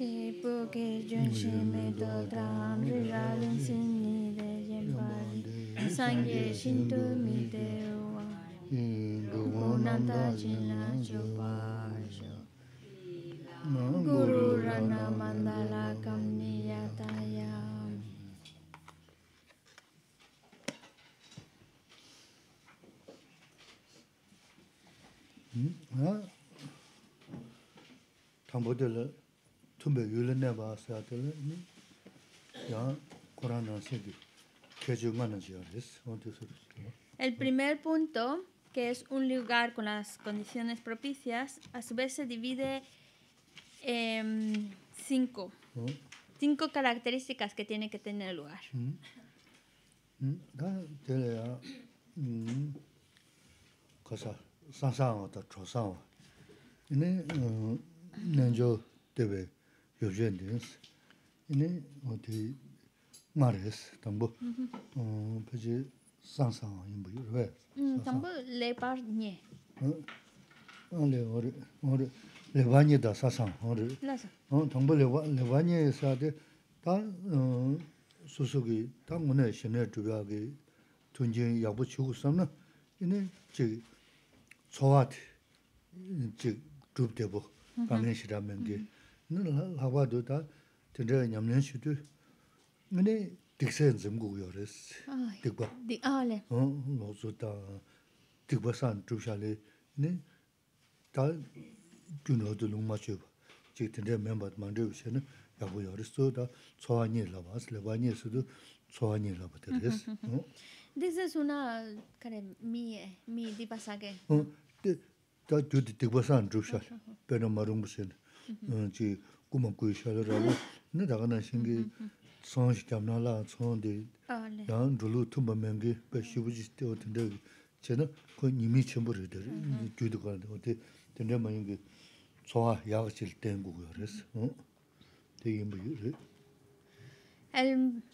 Tipo que Sangye jina chopa El primer punto, que es un lugar con las condiciones propicias, a su vez se divide en cinco. cinco características que tiene que tener el lugar. ¿Mm? ¿Mm? yu zhen di ns, 담보 어 ma 상상 tangpo, pe chi sang sang yinpo yinpo yinpo. Tangpo le bar nye. Tangpo le bar 다 da sa sang. Tangpo le bar nye isa di, ta susu gi, ta mwene shene dhubya yabu lakwa dhu ta tindra nyamlen shi tu mene diksen zimgu yo res, dikba. A le. Nga zu ta dikba san dhubsha le, ne ta gyuno dhu lungma chi ba, chik tindra mianba mandri wisi na yagu yo res, zu kare marungu chi kuma kui shalo ralo, na daga na shingi tsong shi kyamna la tsong di yang dhulu tumba mengi pe shivu chi te o tanda che na ku nimi chenpo re dhari, gyudu kwa rade, o te tanda ma yungi tsonga yaga chil tengu kwa res, te yinba yuri.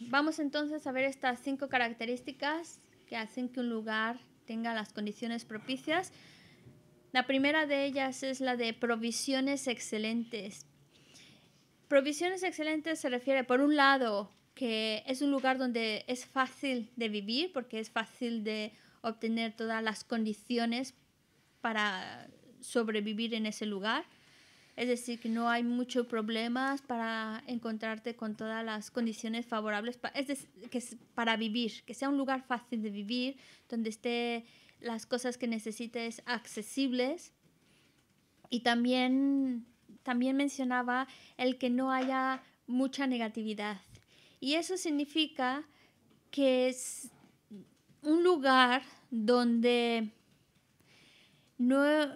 Vamos entonces a ver estas cinco características que hacen que un lugar tenga las condiciones propicias. La primera de ellas es la de provisiones excelentes. Provisiones excelentes se refiere, por un lado, que es un lugar donde es fácil de vivir porque es fácil de obtener todas las condiciones para sobrevivir en ese lugar. Es decir, que no hay muchos problemas para encontrarte con todas las condiciones favorables para, que para vivir, que sea un lugar fácil de vivir, donde esté las cosas que necesites accesibles. Y también, también mencionaba el que no haya mucha negatividad. Y eso significa que es un lugar donde no,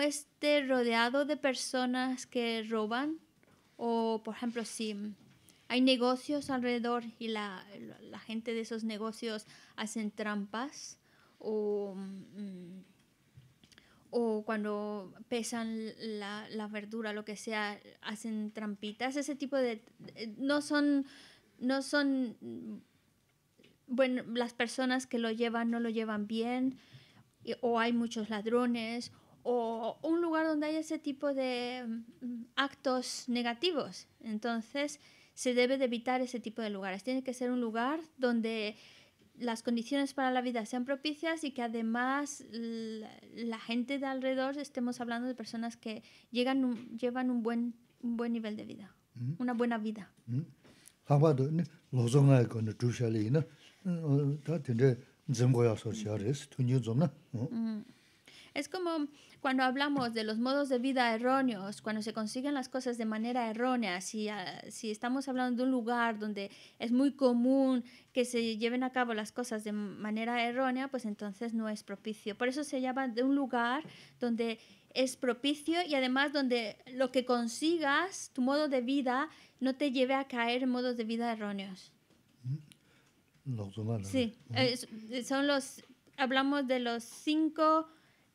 esté rodeado de personas que roban o, por ejemplo, si hay negocios alrededor y la, la gente de esos negocios hacen trampas o, mm, o cuando pesan la, la, verdura, lo que sea, hacen trampitas, ese tipo de... Eh, no son, no son... Mm, bueno, las personas que lo llevan no lo llevan bien, o hay muchos ladrones, o un lugar donde hay ese tipo de mm, actos negativos. Entonces, se debe de evitar ese tipo de lugares. Tiene que ser un lugar donde las condiciones para la vida sean propicias y que además la, gente de alrededor estemos hablando de personas que llegan llevan un buen, buen nivel de vida, mm-hmm. una buena vida. Mm-hmm. Es como cuando hablamos de los modos de vida erróneos, cuando se consiguen las cosas de manera errónea, si, ah, si estamos hablando de un lugar donde es muy común que se lleven a cabo las cosas de manera errónea, pues entonces no es propicio. Por eso se llama de un lugar donde es propicio y además donde lo que consigas, tu modo de vida, no te lleve a caer en modos de vida erróneos. Sí, son los, hablamos de los cinco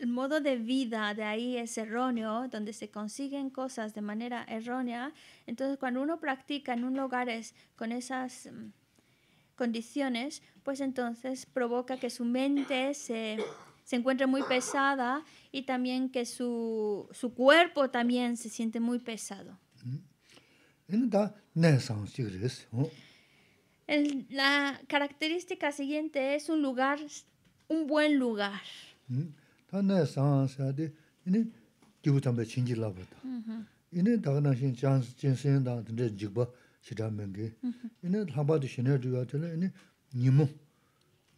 el modo de vida de ahí es erróneo, donde se consiguen cosas de manera errónea. Entonces, cuando uno practica en un lugar es, con esas mm, condiciones, pues entonces provoca que su mente se, se encuentre muy pesada y también que su, su cuerpo también se siente muy pesado. Mm-hmm. El, la característica siguiente es un lugar, un buen lugar. Mm-hmm. ānā 산사데 이니 inī kīpū tāmbā chīngī lāpa tā. Inī dāgā nā shīn chāṅ sīn sīn 이니 니무 jīgbā shirā mēngi. Inī lāmbā tī shīnā rīyā tīla, inī nīmū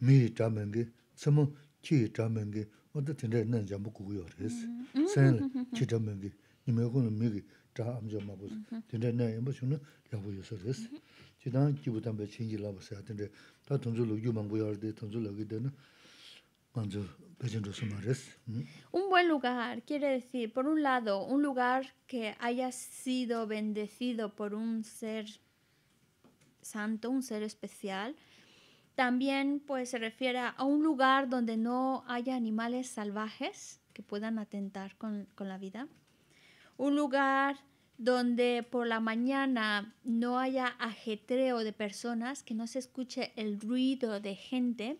mī rā mēngi, tsamū kī rā mēngi, wā tā tīndā nā jāmbū kūgu yā rīs. Sāṅ lā kī rā mēngi, Un buen lugar quiere decir, por un lado, un lugar que haya sido bendecido por un ser santo, un ser especial. También pues se refiere a un lugar donde no haya animales salvajes que puedan atentar con, con la vida. Un lugar donde por la mañana no haya ajetreo de personas, que no se escuche el ruido de gente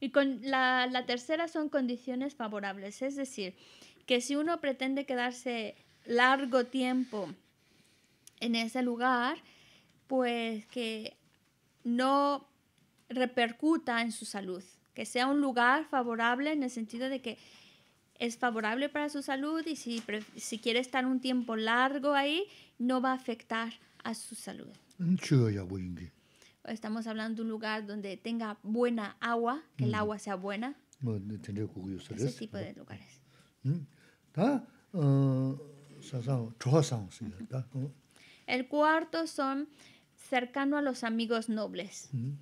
Y con la, tercera son condiciones favorables, es decir, que si uno pretende quedarse largo tiempo en ese lugar, pues que no repercuta en su salud, que sea un lugar favorable en el sentido de que es favorable para su salud y si, si quiere estar un tiempo largo ahí, no va a afectar a su salud estamos hablando de un lugar donde tenga buena agua, que el mm. agua sea buena. Ese tipo de lugares. Mm. Ah, el cuarto son cercano a los amigos nobles. Mm.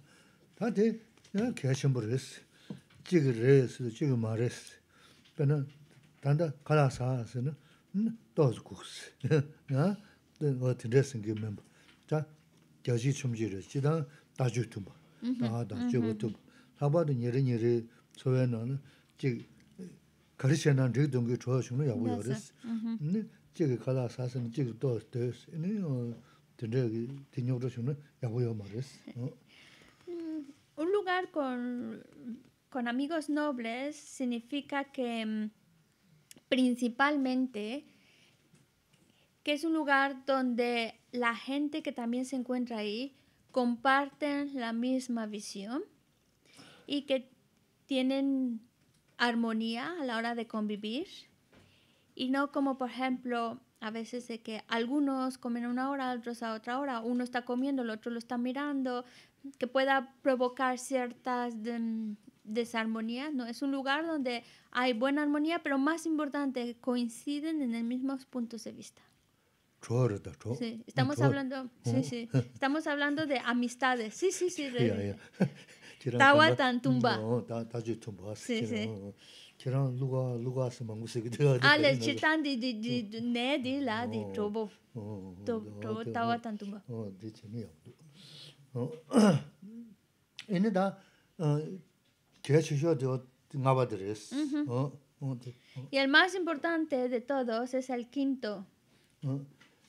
Un lugar con, con amigos nobles significa que mm, principalmente que es un lugar donde la gente que también se encuentra ahí comparten la misma visión y que tienen armonía a la hora de convivir y no como por ejemplo a veces de que algunos comen a una hora, otros a otra hora, uno está comiendo, el otro lo está mirando, que pueda provocar ciertas desarmonías, ¿no? Es un lugar donde hay buena armonía, pero más importante, coinciden en los mismos puntos de vista estamos hablando, sí, sí, estamos hablando de amistades. Sí, sí, sí. Tawa tan tumba. Sí, sí. Chirang luga luga se mangu se ah, de. Ale le chitan di di di ne di la di tobo. Tobo tawa tan tumba. Oh, dice eh, chini yo. qué da ke chujo de ngaba Y el más importante de todos es el quinto.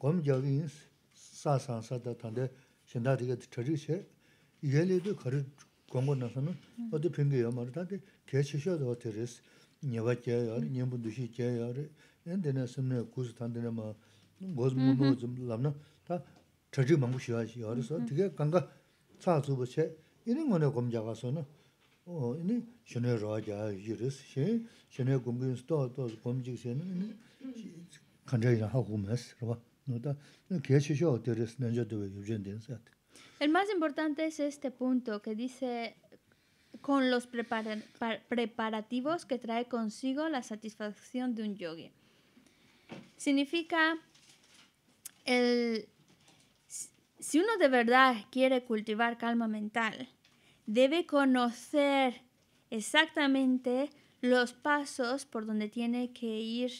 gom jagi yin sa san sa da tanda 어디 diga tarik she, ye le do kari gongo nasa no, oda 좀 ya mara tanda kya che sha dawa te res, nyeba kya ya re, nyembu dushi kya ya re, yin dina simne kuzi tanda 간절히 하고 있습니다. El más importante es este punto que dice con los preparativos que trae consigo la satisfacción de un yogi. Significa si uno de verdad quiere cultivar calma mental, debe conocer exactamente los pasos por donde tiene que ir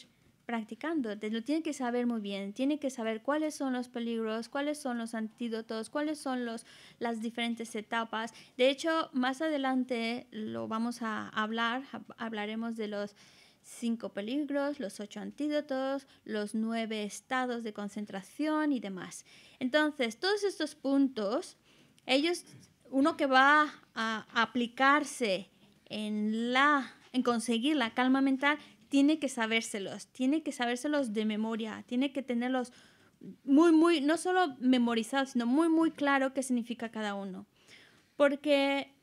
practicando. lo tiene que saber muy bien, tiene que saber cuáles son los peligros, cuáles son los antídotos, cuáles son los, las diferentes etapas. De hecho, más adelante lo vamos a hablar, hablaremos de los cinco peligros, los ocho antídotos, los nueve estados de concentración y demás. Entonces, todos estos puntos, ellos, uno que va a aplicarse en la en conseguir la calma mental tiene que sabérselos, tiene que sabérselos de memoria, tiene que tenerlos muy, muy, no solo memorizados, sino muy, muy claro qué significa cada uno. Porque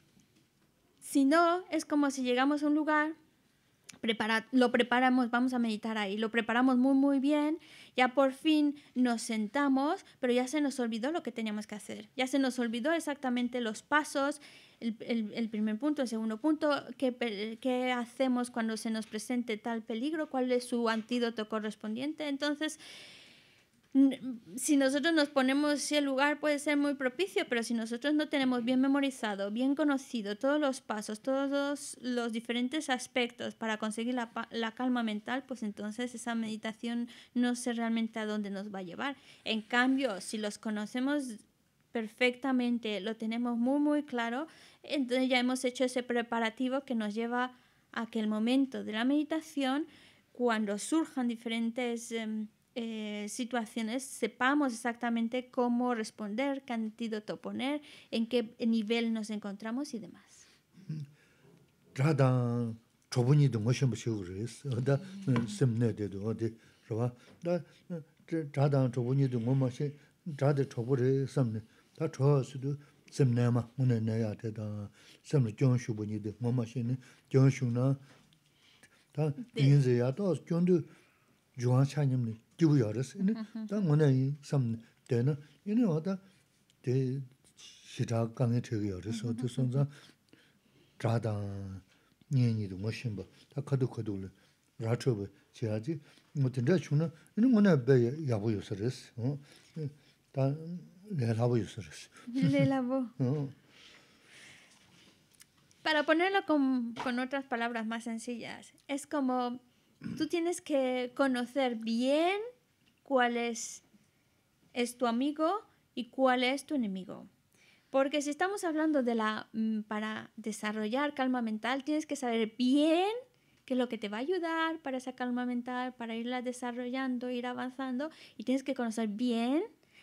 si no, es como si llegamos a un lugar lo preparamos, vamos a meditar ahí, lo preparamos muy, muy bien, ya por fin nos sentamos, pero ya se nos olvidó lo que teníamos que hacer, ya se nos olvidó exactamente los pasos, el, el, primer punto, el segundo punto, ¿qué, qué hacemos cuando se nos presente tal peligro, cuál es su antídoto correspondiente. Entonces, si nosotros nos ponemos el lugar puede ser muy propicio, pero si nosotros no tenemos bien memorizado, bien conocido todos los pasos, todos los diferentes aspectos para conseguir la, calma mental, pues entonces esa meditación no sé realmente a dónde nos va a llevar. En cambio, si los conocemos perfectamente, lo tenemos muy muy claro, entonces ya hemos hecho ese preparativo que nos lleva a que el momento de la meditación, cuando surjan diferentes... Em, eh, situaciones sepamos exactamente cómo responder, qué antídoto poner, en qué nivel nos encontramos y demás. Para ponerlo con otras palabras más sencillas, es como tú tienes que conocer bien cuál es, tu amigo y cuál es tu enemigo. Porque si estamos hablando de la mm, para desarrollar calma mental, tienes que saber bien qué es lo que te va a ayudar para esa calma mental, para irla desarrollando, ir avanzando, y tienes que conocer bien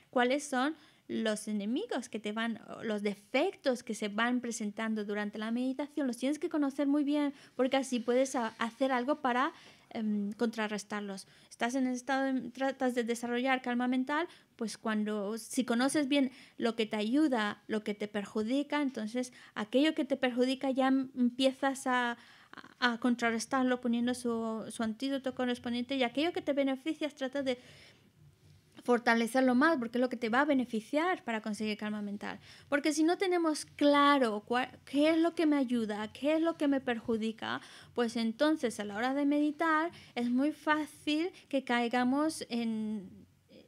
cuáles son los enemigos que te van, los defectos que se van presentando durante la meditación, los tienes que conocer muy bien, porque así puedes hacer algo para Em, contrarrestarlos. Estás en el estado, de, tratas de desarrollar calma mental, pues cuando, si conoces bien lo que te ayuda, lo que te perjudica, entonces aquello que te perjudica ya em, empiezas a, contrarrestarlo poniendo su, antídoto correspondiente y aquello que te beneficia tratas de fortalecerlo más, porque es lo que te va a beneficiar para conseguir calma mental. Porque si no tenemos claro qué es lo que me ayuda, qué es lo que me perjudica, pues entonces a la hora de meditar es muy fácil que caigamos en,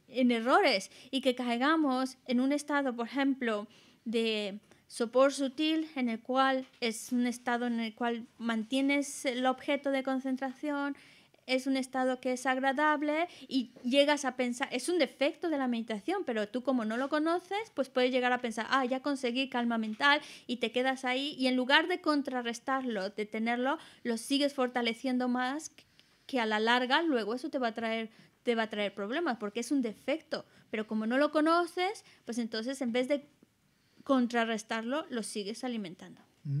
en errores y que caigamos en un estado, por ejemplo, de sopor sutil en el cual es un estado en el cual mantienes el objeto de concentración es un estado que es agradable y llegas a pensar, es un defecto de la meditación, pero tú como no lo conoces, pues puedes llegar a pensar, ah, ya conseguí calma mental y te quedas ahí y en lugar de contrarrestarlo, de tenerlo, lo sigues fortaleciendo más que a la larga luego eso te va a traer te va a traer problemas porque es un defecto, pero como no lo conoces, pues entonces en vez de contrarrestarlo, lo sigues alimentando. Mm.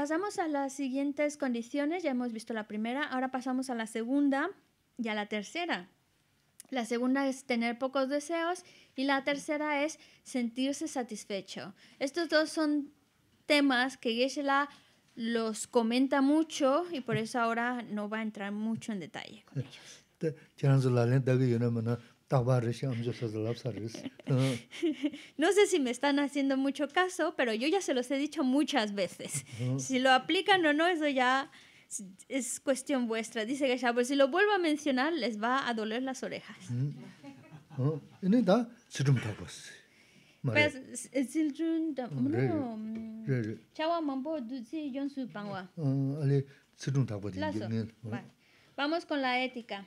Pasamos a las siguientes condiciones, ya hemos visto la primera, ahora pasamos a la segunda y a la tercera. La segunda es tener pocos deseos y la tercera es sentirse satisfecho. Estos dos son temas que Geshe-la los comenta mucho y por eso ahora no va a entrar mucho en detalle con ellos. No sé si me están haciendo mucho caso, pero yo ya se los he dicho muchas veces. Si lo aplican o no, eso ya es cuestión vuestra. Dice ya, pues si lo vuelvo a mencionar, les va a doler las orejas. Ah, pues, eh, vamos con la ética.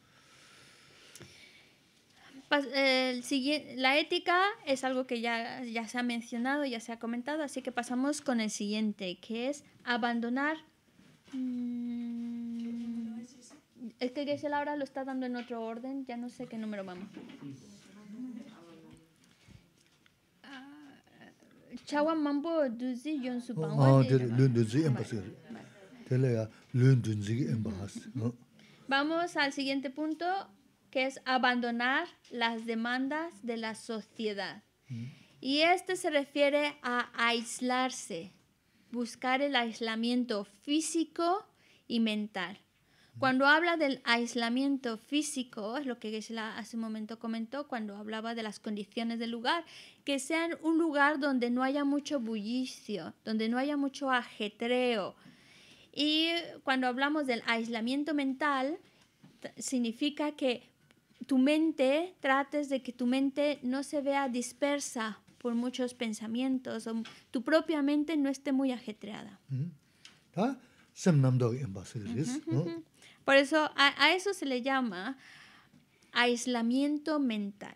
el siguiente, la ética es algo que ya, ya se ha mencionado, ya se ha comentado, así que pasamos con el siguiente, que es abandonar... Mm, es que Gessel ahora lo está dando en otro orden, ya no sé qué número vamos. Ah, mambo duzi Vamos al siguiente punto, que es abandonar las demandas de la sociedad. Mm. Y este se refiere a aislarse, buscar el aislamiento físico y mental. Mm. Cuando habla del aislamiento físico, es lo que Gisela hace un momento comentó cuando hablaba de las condiciones del lugar, que sean un lugar donde no haya mucho bullicio, donde no haya mucho ajetreo. Y cuando hablamos del aislamiento mental, significa que tu mente, trates de que tu mente no se vea dispersa por muchos pensamientos o tu propia mente no esté muy ajetreada. Por eso a, a eso se le llama aislamiento mental.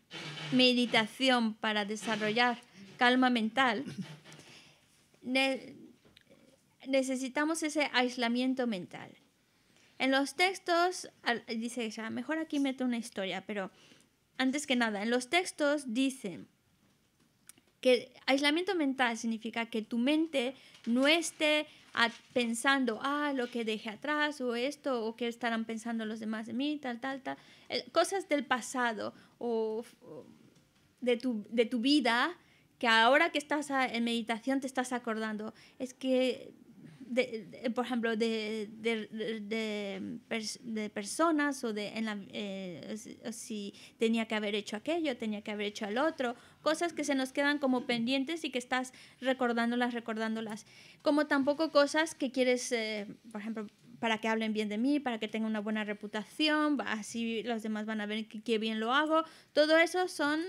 meditación para desarrollar calma mental, necesitamos ese aislamiento mental. En los textos, dice mejor aquí meto una historia, pero antes que nada, en los textos dicen que aislamiento mental significa que tu mente no esté pensando, ah, lo que dejé atrás o esto, o qué estarán pensando los demás de mí, tal, tal, tal. Eh, cosas del pasado o, de, tu, de tu vida que ahora que estás en meditación te estás acordando. Es que de, por ejemplo, de, de, personas o de eh, si tenía que haber hecho aquello, tenía que haber hecho al otro, cosas que se nos quedan como pendientes y que estás recordándolas, recordándolas. Como tampoco cosas que quieres, eh, por ejemplo, para que hablen bien de mí, para que tenga una buena reputación, así los demás van a ver que, bien lo hago. Todo eso son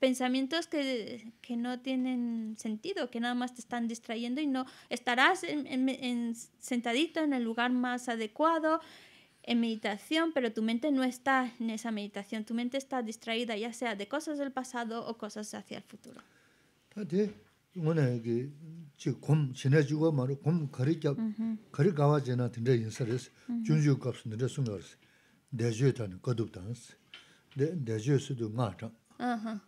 pensamientos que, no tienen sentido, que nada más te están distrayendo y no estarás en, sentadito en el lugar más adecuado en meditación, pero tu mente no está en esa meditación, tu mente está distraída ya sea de cosas del pasado o cosas hacia el futuro.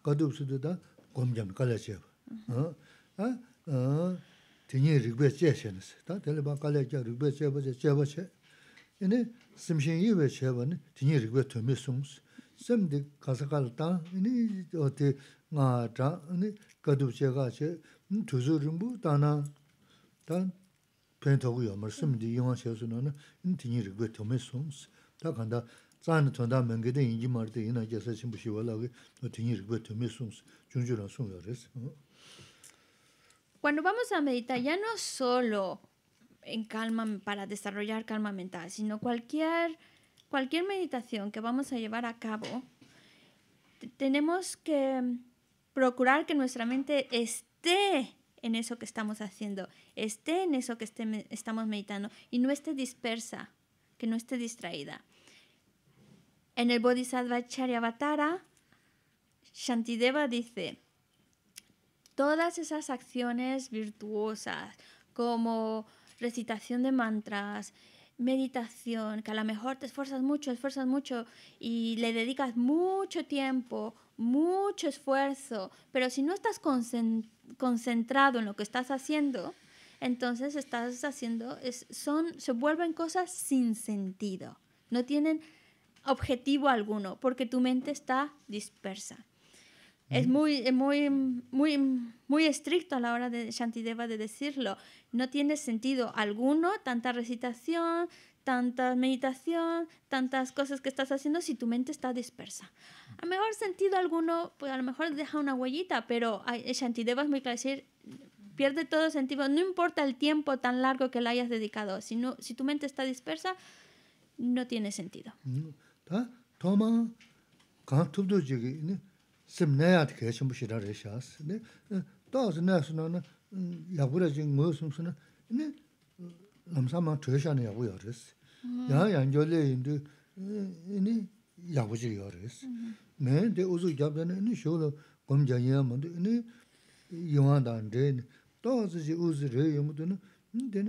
가둡 수도다 검점 갈아셔. 어? 어? 대니 리그베 다 텔레바 갈아셔 리그베 제버제 제버셔. 얘네 심신 이외 제버니 대니 리그베 토미송스. 샘디 가사갈다 얘네 어디 나다 얘네 가둡 제가셔. 음 다나 다 벤토고요. 말씀디 영화 셔스는 인디니 리그베 토미송스. 다 간다. Cuando vamos a meditar, ya no solo en calma, para desarrollar calma mental, sino cualquier, cualquier meditación que vamos a llevar a cabo, tenemos que procurar que nuestra mente esté en eso que estamos haciendo, esté en eso que estamos meditando y no esté dispersa, que no esté distraída. En el Bodhisattva Charyavatara, Shantideva dice, todas esas acciones virtuosas como recitación de mantras, meditación, que a lo mejor te esfuerzas mucho, esfuerzas mucho y le dedicas mucho tiempo, mucho esfuerzo, pero si no estás concentrado en lo que estás haciendo, entonces estás haciendo, es, son, se vuelven cosas sin sentido, no tienen objetivo alguno, porque tu mente está dispersa. Es muy, eh, muy, muy, muy estricto a la hora de Shantideva de decirlo. No tiene sentido alguno tanta recitación, tanta meditación, tantas cosas que estás haciendo si tu mente está dispersa. A lo mejor sentido alguno, pues a lo mejor deja una huellita, pero eh, Shantideva es muy claro decir, pierde todo sentido, no importa el tiempo tan largo que le hayas dedicado, si, si tu mente está dispersa, no tiene sentido. Mm. tā tō mā kāng tūp tū jī kī sīm nā yā tī kē chī mū shirā rē shā sī nē tā sī nā sū nā nā yā gu rā jī ngō sū sū nā nē lam sā mā tū shā nā yā gu yā rē yā yā njō lē yī yā gu jī yā mē jā yī rē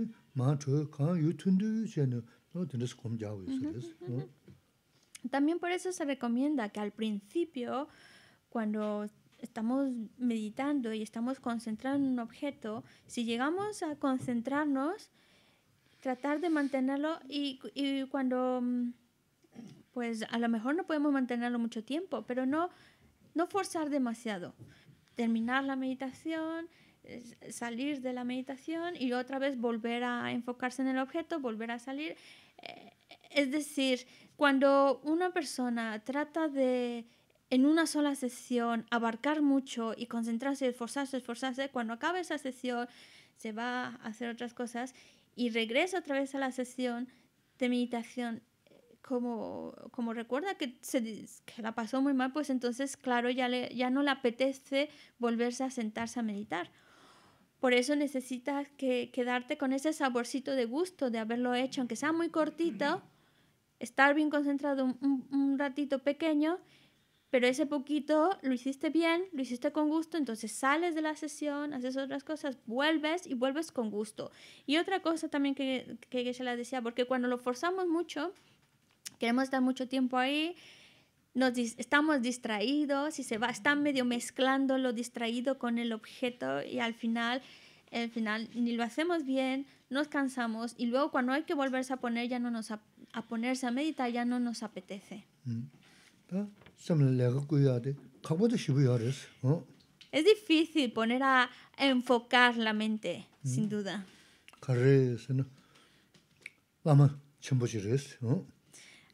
tū kāng yū tū jā También por eso se recomienda que al principio, cuando estamos meditando y estamos concentrados en un objeto, si llegamos a concentrarnos, tratar de mantenerlo y, y, cuando, mm, pues a lo mejor no podemos mantenerlo mucho tiempo, pero no, no forzar demasiado. Terminar la meditación, salir de la meditación y otra vez volver a enfocarse en el objeto, volver a salir. Eh, es decir, cuando una persona trata de en una sola sesión abarcar mucho y concentrarse, esforzarse, esforzarse, cuando acaba esa sesión se va a hacer otras cosas y regresa otra vez a la sesión de meditación eh, como, como recuerda que, se, que la pasó muy mal, pues entonces, claro, ya, le, ya no le apetece volverse a sentarse a meditar. Por eso necesitas que, quedarte con ese saborcito de gusto de haberlo hecho, aunque sea muy cortito, estar bien concentrado un, ratito pequeño, pero ese poquito lo hiciste bien, lo hiciste con gusto, entonces sales de la sesión, haces otras cosas, vuelves y vuelves con gusto. Y otra cosa también que, que ella la decía, porque cuando lo forzamos mucho, queremos estar mucho tiempo ahí, nos estamos distraídos y se va, están medio mezclando lo distraído con el objeto y al final, al final ni lo hacemos bien, nos cansamos y luego cuando hay que volverse a poner ya no nos, a ponerse a meditar ya no nos apetece. Mm. Es difícil poner a enfocar la mente, mm. sin duda.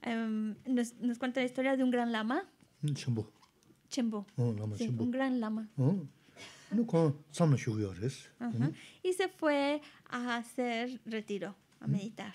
Em, nos, cuenta la historia de un gran lama. Mm, Chembo. Un gran lama. Y se fue a hacer retiro, a meditar.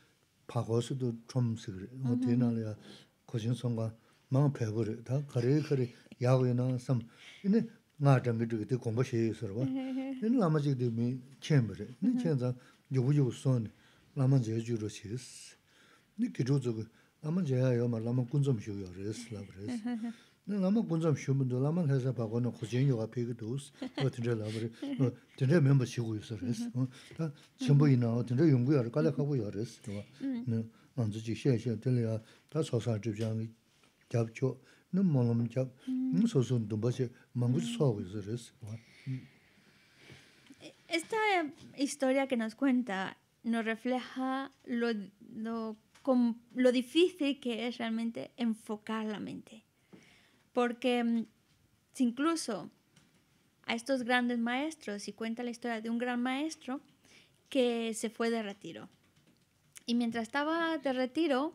파고스도 좀 쓰기 뭐 되나려 고신 망다 거래 거래 섬 이네 나다 미드기 공부 봐 이네 나머지도 미 챔버 이네 챔자 요부요 선 나만 제주로 시스 이네 군좀 쉬어요 레스라 그래서 Esta historia que nos cuenta nos refleja lo, lo difícil que es realmente enfocar la mente. Porque mm, incluso a estos grandes maestros, y cuenta la historia de un gran maestro que se fue de retiro. Y mientras estaba de retiro,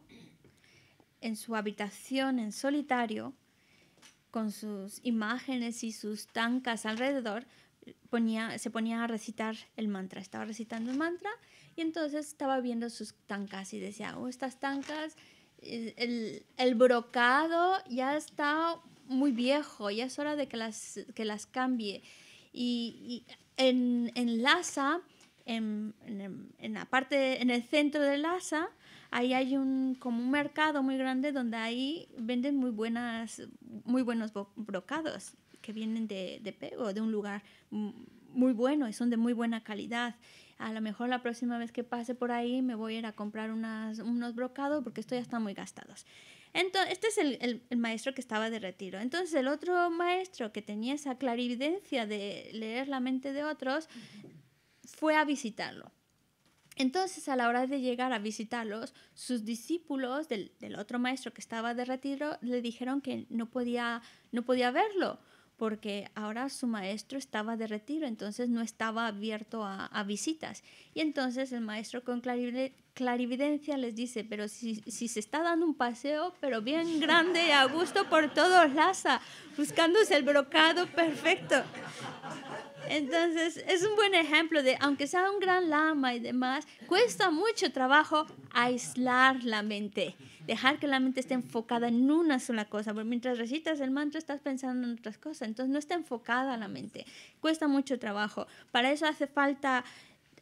en su habitación en solitario, con sus imágenes y sus tancas alrededor, se ponía a recitar el mantra. Estaba recitando el mantra y entonces estaba viendo sus tancas y decía, oh, estas tancas el, brocado ya está muy viejo, ya es hora de que las, que las cambie. Y, en, en, Lhasa, en, en, la parte, en el centro de Lhasa, ahí hay un, como un mercado muy grande donde ahí venden muy, buenas, muy buenos brocados que vienen de, de Pego, de un lugar mm, muy bueno y son de muy buena calidad. A lo mejor la próxima vez que pase por ahí me voy a ir a comprar unos brocados porque estos ya están muy gastados. Entonces, este es el, maestro que estaba de retiro. Entonces, el otro maestro que tenía esa clarividencia de leer la mente de otros fue a visitarlo. Entonces, a la hora de llegar a visitarlos, sus discípulos del, del otro maestro que estaba de retiro le dijeron que no podía, no podía verlo porque ahora su maestro estaba de retiro, entonces no estaba abierto a, visitas. Y entonces el maestro con clarividencia les dice, pero si, se está dando un paseo, pero bien grande y a gusto por todos, Laza, buscándose el brocado perfecto. Entonces es un buen ejemplo de, aunque sea un gran lama y demás, cuesta mucho trabajo aislar la mente dejar que la mente esté enfocada en una sola cosa, porque mientras recitas el mantra estás pensando en otras cosas, entonces no está enfocada la mente, cuesta mucho trabajo, para eso hace falta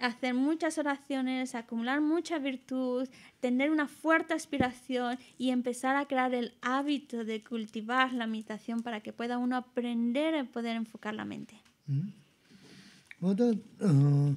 hacer muchas oraciones, acumular mucha virtud, tener una fuerte aspiración y empezar a crear el hábito de cultivar la meditación para que pueda uno aprender a poder enfocar la mente. Mm. Uh,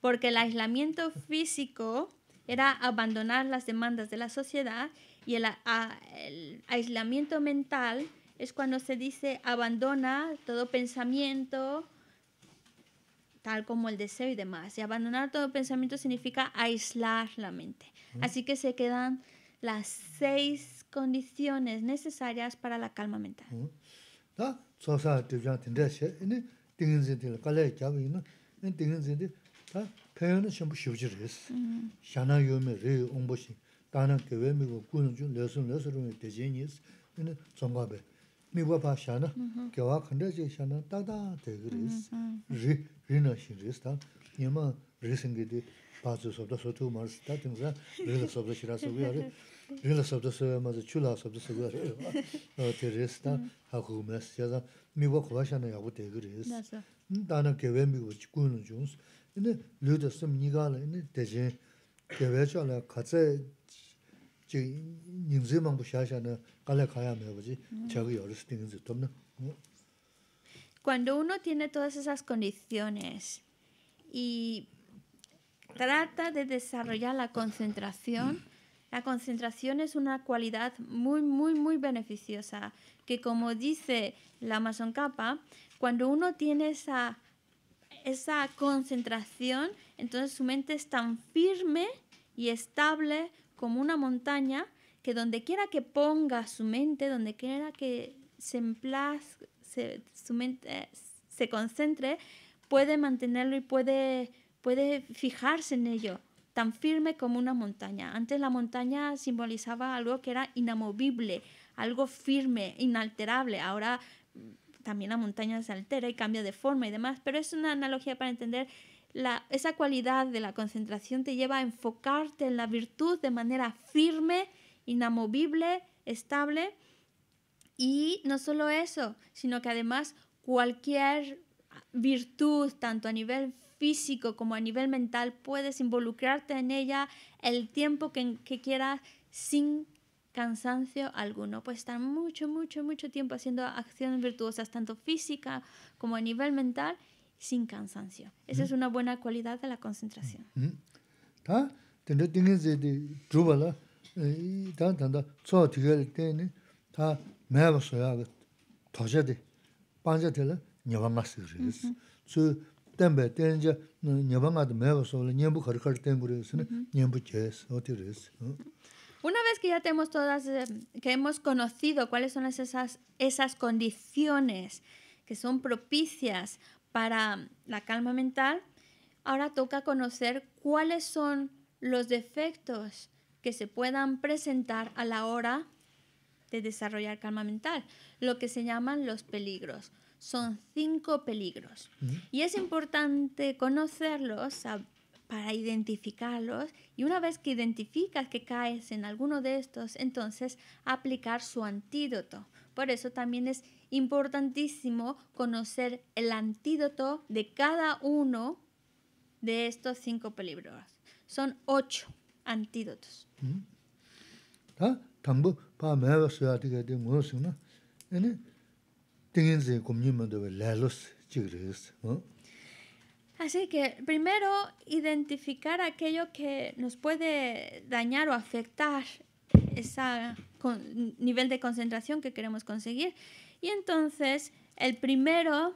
porque el aislamiento físico era abandonar las demandas de la sociedad y el, aislamiento mental es cuando se dice abandona todo pensamiento, tal como el deseo y demás. Y abandonar todo pensamiento significa aislar la mente. Así que se quedan las seis condiciones necesarias para la calma mental. 다 페어는 전부 쉬우지레스 샤나 요메 레 옹보시 다나께 왜 미고 꾸는 좀 내서 내서 좀 되지니스. 근데 정말 미고 봐 겨와 근데 제 샤나 따다 대그레스 리 리나 신리스 다. 니마 리생게데 바즈서다 소투 마스 다 등자. 리서서다 싫어서 왜 하래. 리서서다 소야 어 테레스 다 하고 메시야다. 미고 고와 샤나 야고 되그리스. 나서. 다나께 외미고 미고 꾸는 좀스. Cuando uno tiene todas esas condiciones y trata de desarrollar la concentración, la concentración es una cualidad muy, muy, muy beneficiosa, que como dice la Amazon Kappa, cuando uno tiene esa esa concentración, entonces su mente es tan firme y estable como una montaña que donde quiera que ponga su mente, donde quiera que se se, su mente eh, se concentre, puede mantenerlo y puede, puede fijarse en ello, tan firme como una montaña. Antes la montaña simbolizaba algo que era inamovible, algo firme, inalterable. Ahora también la montaña se altera y cambia de forma y demás, pero es una analogía para entender la, esa cualidad de la concentración te lleva a enfocarte en la virtud de manera firme, inamovible, estable. Y no solo eso, sino que además cualquier virtud, tanto a nivel físico como a nivel mental, puedes involucrarte en ella el tiempo que, que quieras sin cansancio alguno, pues estar mucho, mucho, mucho tiempo haciendo acciones virtuosas, tanto física como a nivel mental, sin cansancio. Esa es una buena cualidad de la concentración. Una vez que ya tenemos todas, eh, que hemos conocido cuáles son esas, esas condiciones que son propicias para la calma mental, ahora toca conocer cuáles son los defectos que se puedan presentar a la hora de desarrollar calma mental, lo que se llaman los peligros. Son cinco peligros. Y es importante conocerlos, para identificarlos y una vez que identificas que caes en alguno de estos, entonces aplicar su antídoto. Por eso también es importantísimo conocer el antídoto de cada uno de estos cinco peligros. Son ocho antídotos. Así que primero, identificar aquello que nos puede dañar o afectar ese nivel de concentración que queremos conseguir. Y entonces, el primero,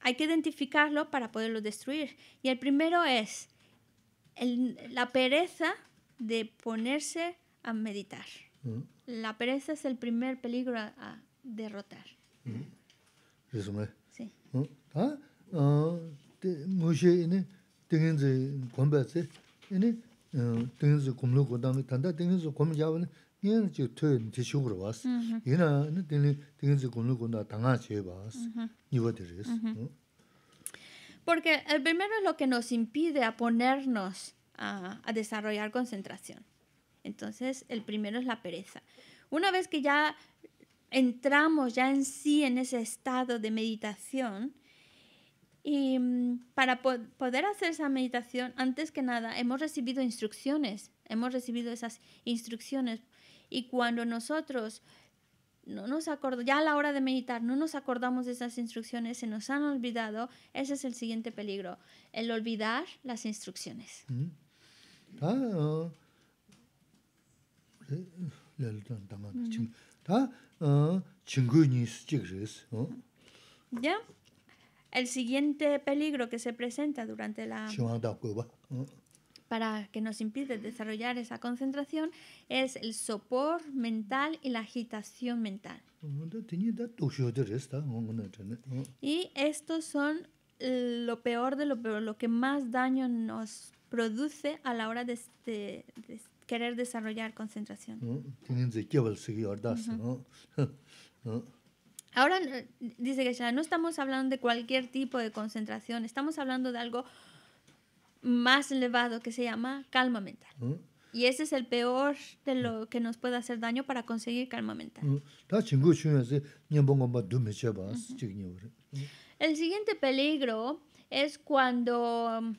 hay que identificarlo para poderlo destruir. Y el primero es el, la pereza de ponerse a meditar. Mm. La pereza es el primer peligro a, derrotar. ¿Mm? Sí. Mm. ¿Ah? ah porque el primero es lo que nos impide a ponernos a, a desarrollar concentración. Entonces, el primero es la pereza. Una vez que ya entramos ya en sí en ese estado de meditación, y mm, para poder hacer esa meditación, antes que nada, hemos recibido instrucciones, hemos recibido esas instrucciones. Y cuando nosotros no nos acordamos, ya a la hora de meditar, no nos acordamos de esas instrucciones, se nos han olvidado, ese es el siguiente peligro, el olvidar las instrucciones. Mm. Eh, ¿Ya? El siguiente peligro que se presenta durante la mm. para que nos impide desarrollar esa concentración es el sopor mental y la agitación mental. Mm, y estos son lo peor de lo peor, lo que más daño nos produce a la hora de, este, querer desarrollar concentración. Mm, Ahora eh, dice que no estamos hablando de cualquier tipo de concentración, estamos hablando de algo más elevado que se llama calma mental. Mm. Y ese es el peor de lo mm. que nos puede hacer daño para conseguir calma mental. Mm. El siguiente peligro es cuando um,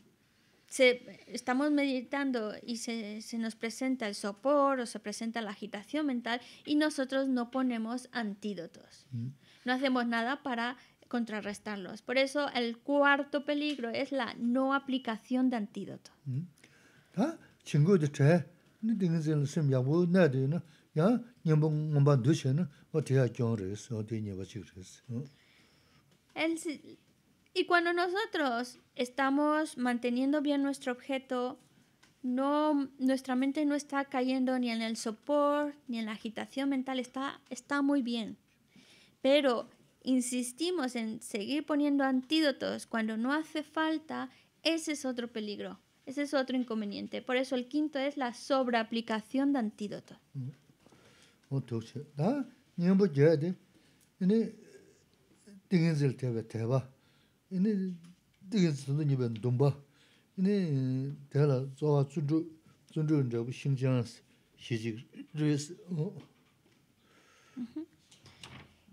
estamos meditando y se, nos presenta el sopor o se presenta la agitación mental y nosotros no ponemos antídotos no hacemos nada para contrarrestarlos. Por eso el cuarto peligro es la no aplicación de antídoto. y cuando nosotros estamos manteniendo bien nuestro objeto no nuestra mente no está cayendo ni en el sopor ni en la agitación mental está está muy bien pero insistimos en seguir poniendo antídotos cuando no hace falta, ese es otro peligro, ese es otro inconveniente. Por eso el quinto es la sobreaplicación de antídotos. Mm.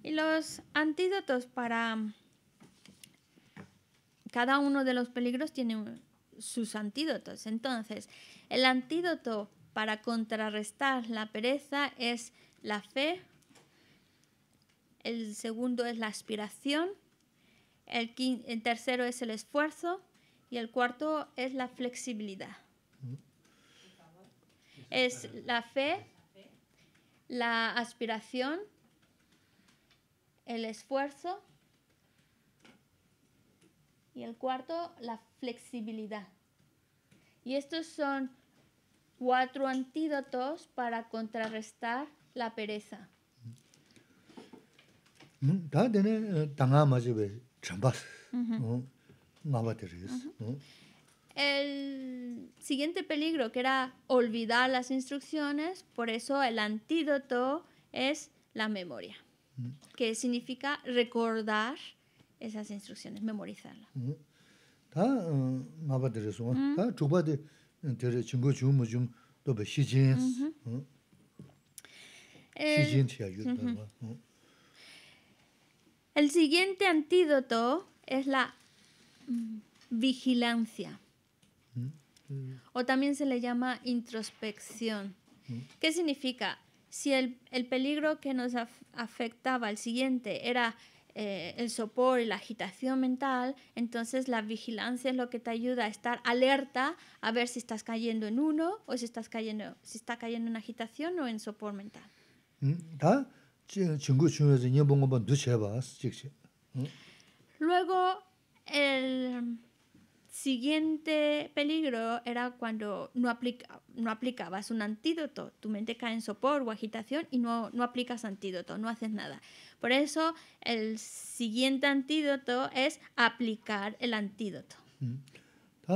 Y los antídotos para cada uno de los peligros tiene sus antídotos. Entonces, el antídoto para contrarrestar la pereza es la fe, el segundo es la aspiración, el, el tercero es el esfuerzo y el cuarto es la flexibilidad. Es la fe, la aspiración, el esfuerzo. Y el cuarto, la flexibilidad. Y estos son cuatro antídotos para contrarrestar la pereza. Mm, el siguiente peligro, que era olvidar las instrucciones, por eso el antídoto es la memoria que significa recordar esas instrucciones, memorizarlas. El siguiente antídoto es la mm, vigilancia. O también se le llama introspección. ¿Qué significa? si el, peligro que nos afectaba al siguiente era eh, el sopor y la agitación mental, entonces la vigilancia es lo que te ayuda a estar alerta a ver si estás cayendo en uno o si estás cayendo, si está cayendo en agitación o en sopor mental. Luego, el, Siguiente peligro era cuando no, no aplicabas un antídoto. Tu mente cae en sopor o agitación y no, no aplicas antídoto, no haces nada. Por eso el siguiente antídoto es aplicar el antídoto. Mm.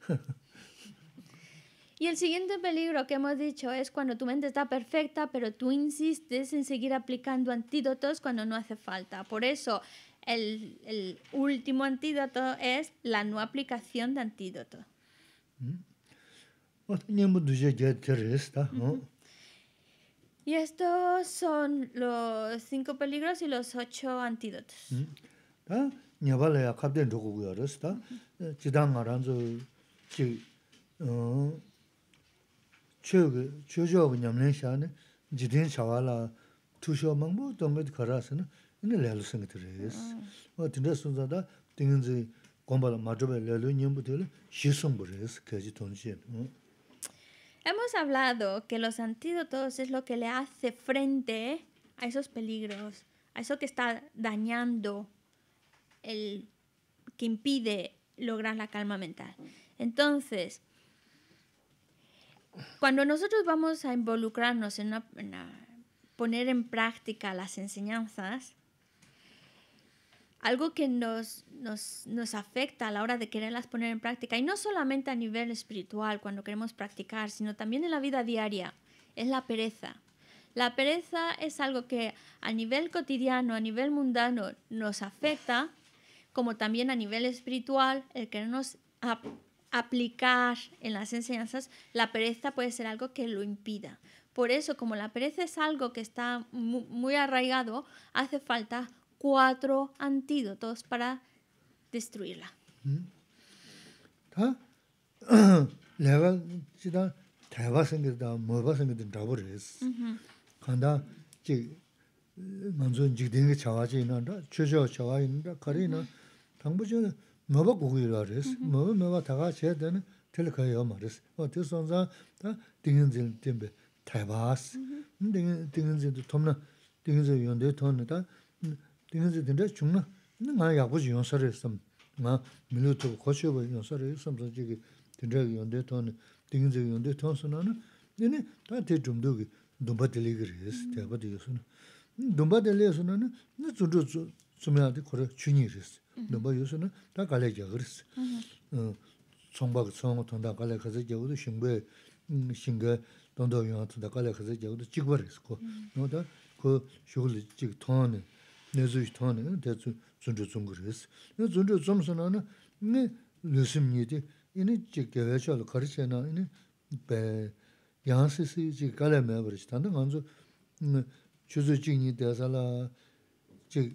Y el siguiente peligro que hemos dicho es cuando tu mente está perfecta, pero tú insistes en seguir aplicando antídotos cuando no hace falta. Por eso, el, el último antídoto es la no aplicación de antídotos. Mm. Y estos son los cinco peligros y los ocho antídotos. Mm chöge chöjog nyamlen jidin jiden chawala tusho mangbo tonget karasena ine lelu sengit res wa tinda sunza da tingenzi la majobe lelu nyembu tele shisung bres keji tonje Hemos hablado que los antídotos es lo que le hace frente a esos peligros, a eso que está dañando, el que impide lograr la calma mental. Entonces, cuando nosotros vamos a involucrarnos en, poner en práctica las enseñanzas, algo que nos, nos, nos, afecta a la hora de quererlas poner en práctica, y no solamente a nivel espiritual cuando queremos practicar, sino también en la vida diaria, es la pereza. La pereza es algo que a nivel cotidiano, a nivel mundano, nos afecta, como también a nivel espiritual, el querernos aplicar en las enseñanzas, la pereza puede ser algo que lo impida. Por eso, como la pereza es algo que está muy, arraigado, hace falta cuatro antídotos para destruirla. ¿Mm? ¿Ah? mabaa gugu 뭐 res, mm-hmm. mabaa mabaa thakaa chee dhani thalikaa yaw maa res, waa thik saan saan dhani tinginzi dhimbe thaiwaas, tinginzi dhim thamnaa, tinginzi yaw yondee thawnaa dhani, tinginzi dhim trai chungnaa, ngaa yaguch yaw saraa isam, ngaa miloo tukaa khoshoobaay yaw saraa isam, sanchi ki tinginzi yaw ki res, mm-hmm. sumilante kore chuni iris. Mm-hmm. Nomba 다 suna da 어 jaga iris. Mm-hmm. Uh, Tsongba ka tsonga tanda gale kaza jaga udo, shingbe, mm, shingge, tanda yunga tanda gale kaza jaga udo, jigba iris ko. Mm-hmm. Noda ko shugli jiga tanga, nezu yu tanga, da zunzhu zunga iris. Zunzhu zunga suna na, ni lusim nidi, ini jiga yawesho lo kari Tanda mm,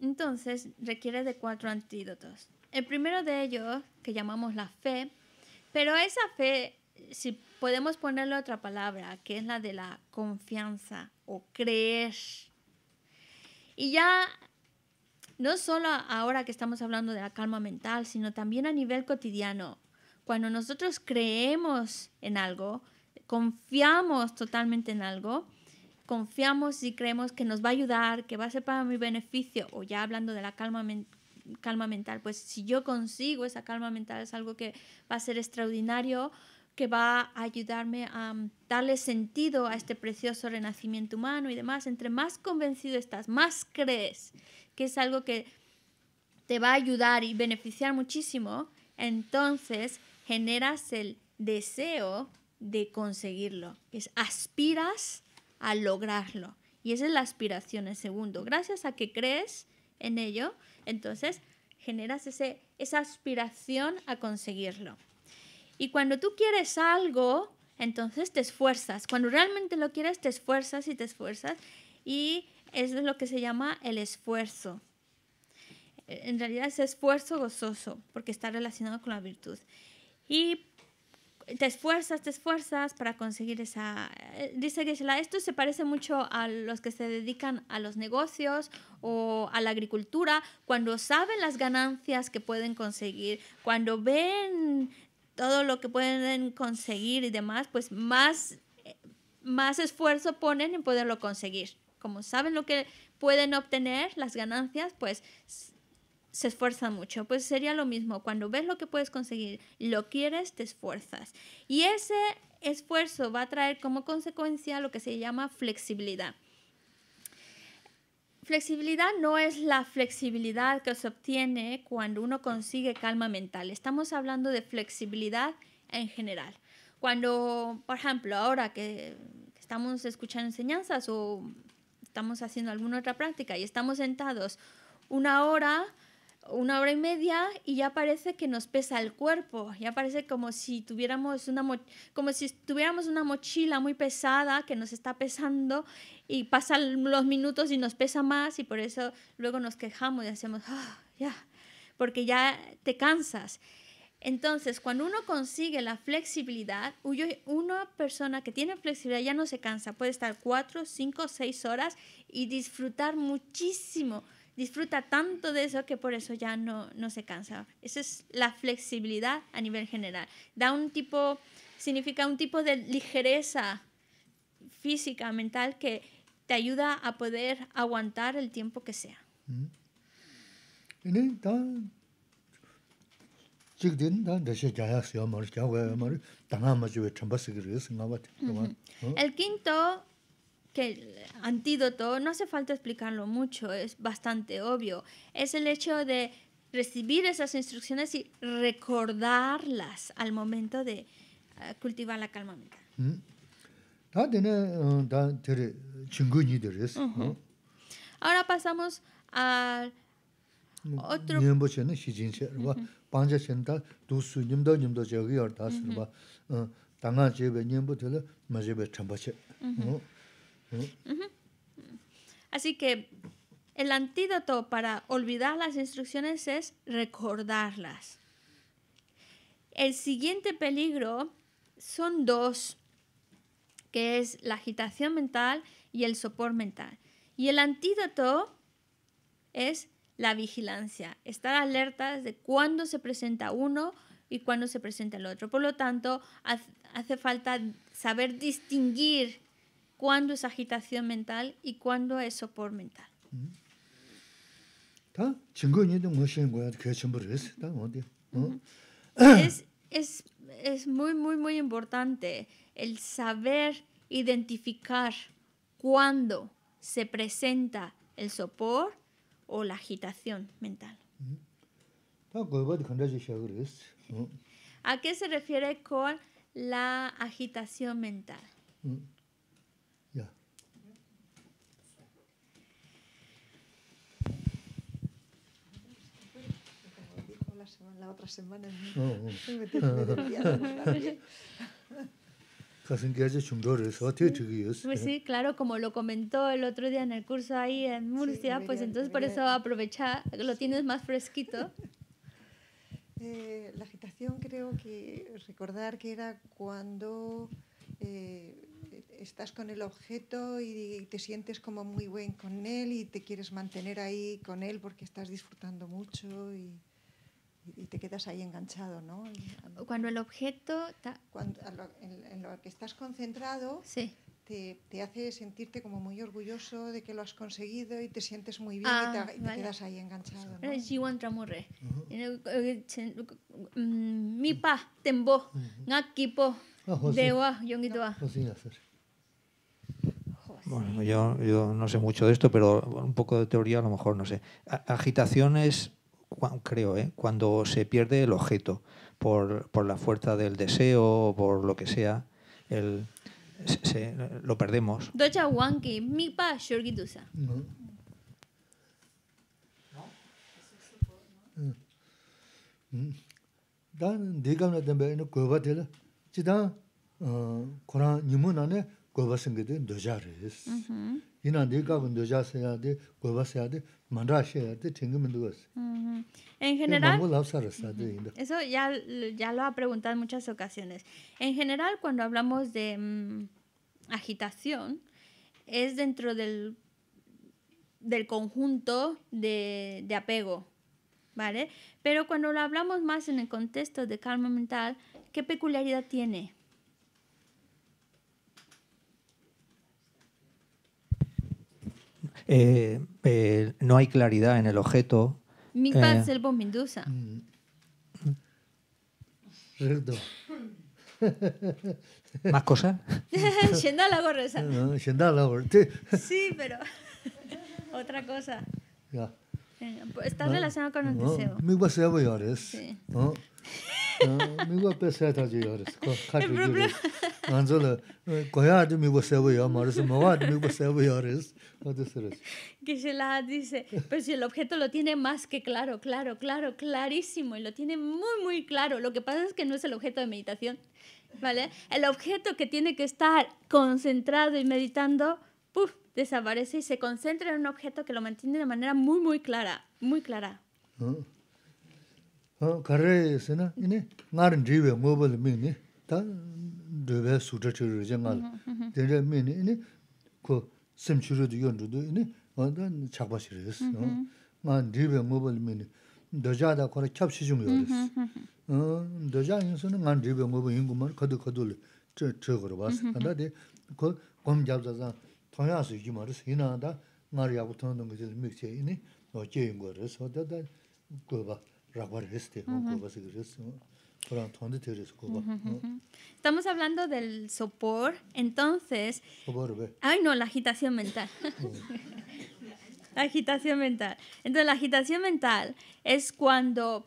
Entonces requiere de cuatro antídotos. El primero de ellos, que llamamos la fe, pero esa fe, si podemos ponerle otra palabra, que es la de la confianza o creer. Y ya, no solo ahora que estamos hablando de la calma mental, sino también a nivel cotidiano, cuando nosotros creemos en algo, confiamos totalmente en algo, confiamos y creemos que nos va a ayudar, que va a ser para mi beneficio, o ya hablando de la calma, calma mental, pues si yo consigo esa calma mental es algo que va a ser extraordinario, que va a ayudarme a mm, darle sentido a este precioso renacimiento humano y demás. Entre más convencido estás, más crees que es algo que te va a ayudar y beneficiar muchísimo, entonces generas el deseo de conseguirlo. Es aspiras a lograrlo. Y esa es la aspiración, el segundo. Gracias a que crees en ello, entonces generas ese, esa aspiración a conseguirlo. Y cuando tú quieres algo, entonces te esfuerzas. Cuando realmente lo quieres, te esfuerzas y te esfuerzas. Y eso es lo que se llama el esfuerzo. En realidad es esfuerzo gozoso, porque está relacionado con la virtud. Y te esfuerzas, te esfuerzas para conseguir esa... Eh, dice Gisela, esto se parece mucho a los que se dedican a los negocios o a la agricultura, cuando saben las ganancias que pueden conseguir, cuando ven todo lo que pueden conseguir y demás, pues más, eh, más esfuerzo ponen en poderlo conseguir. Como saben lo que pueden obtener, las ganancias, pues se esfuerza mucho. Pues sería lo mismo, cuando ves lo que puedes conseguir, lo quieres, te esfuerzas. Y ese esfuerzo va a traer como consecuencia lo que se llama flexibilidad. Flexibilidad no es la flexibilidad que se obtiene cuando uno consigue calma mental. Estamos hablando de flexibilidad en general. Cuando, por ejemplo, ahora que estamos escuchando enseñanzas o estamos haciendo alguna otra práctica y estamos sentados una hora, una hora y media y ya parece que nos pesa el cuerpo, ya parece como si tuviéramos una, como si una mochila muy pesada que nos está pesando y pasan los minutos y nos pesa más y por eso luego nos quejamos y hacemos, ah, ya, porque ya te cansas. Entonces, cuando uno consigue la flexibilidad, una persona que tiene flexibilidad ya no se cansa, puede estar cuatro, cinco, seis horas y disfrutar muchísimo disfruta tanto de eso que por eso ya no, se cansa. Esa es la flexibilidad a nivel general. Da un tipo, significa un tipo de ligereza física, mental, que te ayuda a poder aguantar el tiempo que sea. El quinto que el antídoto no hace falta explicarlo mucho, es bastante obvio. Es el hecho de recibir esas instrucciones y recordarlas al momento de eh, cultivar la calma mental. Mm. Ahora pasamos al otro. Así que el antídoto para olvidar las instrucciones es recordarlas. El siguiente peligro son dos, que es la agitación mental y el sopor mental. Y el antídoto es la vigilancia, estar alerta de cuándo se presenta uno y cuándo se presenta el otro. Por lo tanto, hace falta saber distinguir cuándo es agitación mental y cuándo es sopor mental. Es, muy, muy, muy importante el saber identificar cuándo se presenta el sopor o la agitación mental. ¿A qué se refiere con la agitación mental? otra semana, la otra semana Pues sí, claro, como lo comentó el otro día en el curso ahí en Murcia, pues entonces por eso aprovechar, lo tienes más fresquito. Eh, la agitación creo que recordar que era cuando eh, estás con el objeto y te sientes como muy buen con él y te quieres mantener ahí con él porque estás disfrutando mucho y y te quedas ahí enganchado, ¿no? Cuando el objeto... Cuando, en, lo que estás concentrado, sí. te, hace sentirte como muy orgulloso de que lo has conseguido y te sientes muy bien y, ah, te, quedas ahí enganchado. ¿no? Tramurre. Mm, mi pa, tembo, ngakipo, ah, dewa, yongitoa. Bueno, yo, no sé mucho de esto, pero un poco de teoría a lo mejor no sé. Agitaciones creo, ¿eh? cuando se pierde el objeto por, por, la fuerza del deseo o por lo que sea, el, lo perdemos. En general... Eso ya, ya lo ha preguntado en muchas ocasiones. En general, cuando hablamos de mm, agitación, es dentro del, del conjunto de, de apego. ¿Vale? Pero cuando lo hablamos más en el contexto de calma mental, ¿qué peculiaridad tiene? Eh, eh, no hay claridad en el objeto. Eh, el selbo mindusa. Mm. ¿Más cosas? Shendala gorresa. Shendala Sí, pero otra cosa. Pues, está relacionado con el deseo. Mingpan yores. Sí. Que se la dice, pero si el objeto lo tiene más que claro, claro, claro, clarísimo y lo tiene muy muy claro. Lo que pasa es que no es el objeto de meditación, ¿vale? El objeto que tiene que estar concentrado y meditando, puf, desaparece y se concentra en un objeto que lo mantiene de manera muy muy clara, muy clara. 가래스나 이네 나른 드위베 모벌 미니 다 드베 수저 처르제 말 미니 이네 그 심추르도 연주도 이네 언다 작바시르스 어만 드위베 모벌 미니 더자다 코라 캡시 좀 요르스 어 더자 인스는 만 드위베 모벌 인구만 커드 커들 저 저거로 봤어 근데 그 검잡자자 통화수 이 말스 이나다 말이야부터는 거지 미치 어 어째인 거를 소다다 그거 봐 Estamos hablando del sopor, entonces... Ay, no, la agitación mental. Mm. la agitación mental. Entonces, la agitación mental es cuando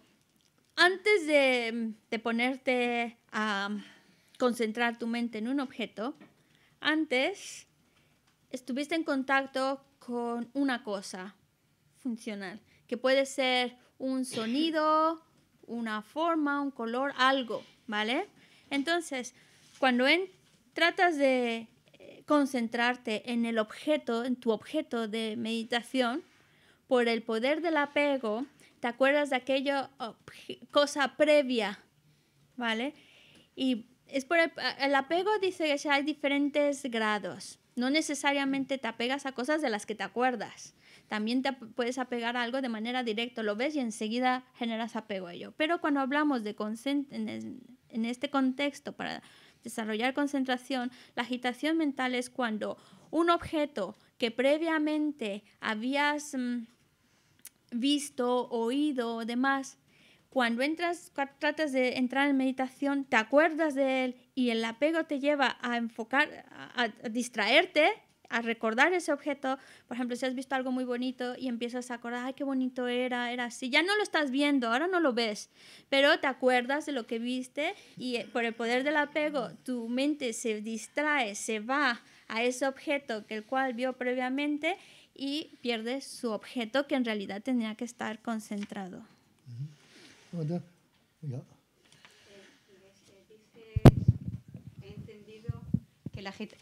antes de, de ponerte a concentrar tu mente en un objeto, antes estuviste en contacto con una cosa funcional, que puede ser un sonido, una forma, un color, algo, ¿vale? Entonces, cuando en, tratas de eh, concentrarte en el objeto, en tu objeto de meditación, por el poder del apego, te acuerdas de aquella cosa previa, ¿vale? Y es por el, apego dice que hay diferentes grados. No necesariamente te apegas a cosas de las que te acuerdas también te puedes apegar a algo de manera directa, lo ves y enseguida generas apego a ello. Pero cuando hablamos de en este contexto para desarrollar concentración, la agitación mental es cuando un objeto que previamente habías mm, visto, oído o demás, cuando entras, tratas de entrar en meditación, te acuerdas de él y el apego te lleva a enfocar, a distraerte a recordar ese objeto. Por ejemplo, si has visto algo muy bonito y empiezas a acordar, ay, qué bonito era, era así. Ya no lo estás viendo, ahora no lo ves, pero te acuerdas de lo que viste y eh, por el poder del apego, tu mente se distrae, se va a ese objeto que el cual vio previamente y pierde su objeto que en realidad tenía que estar concentrado.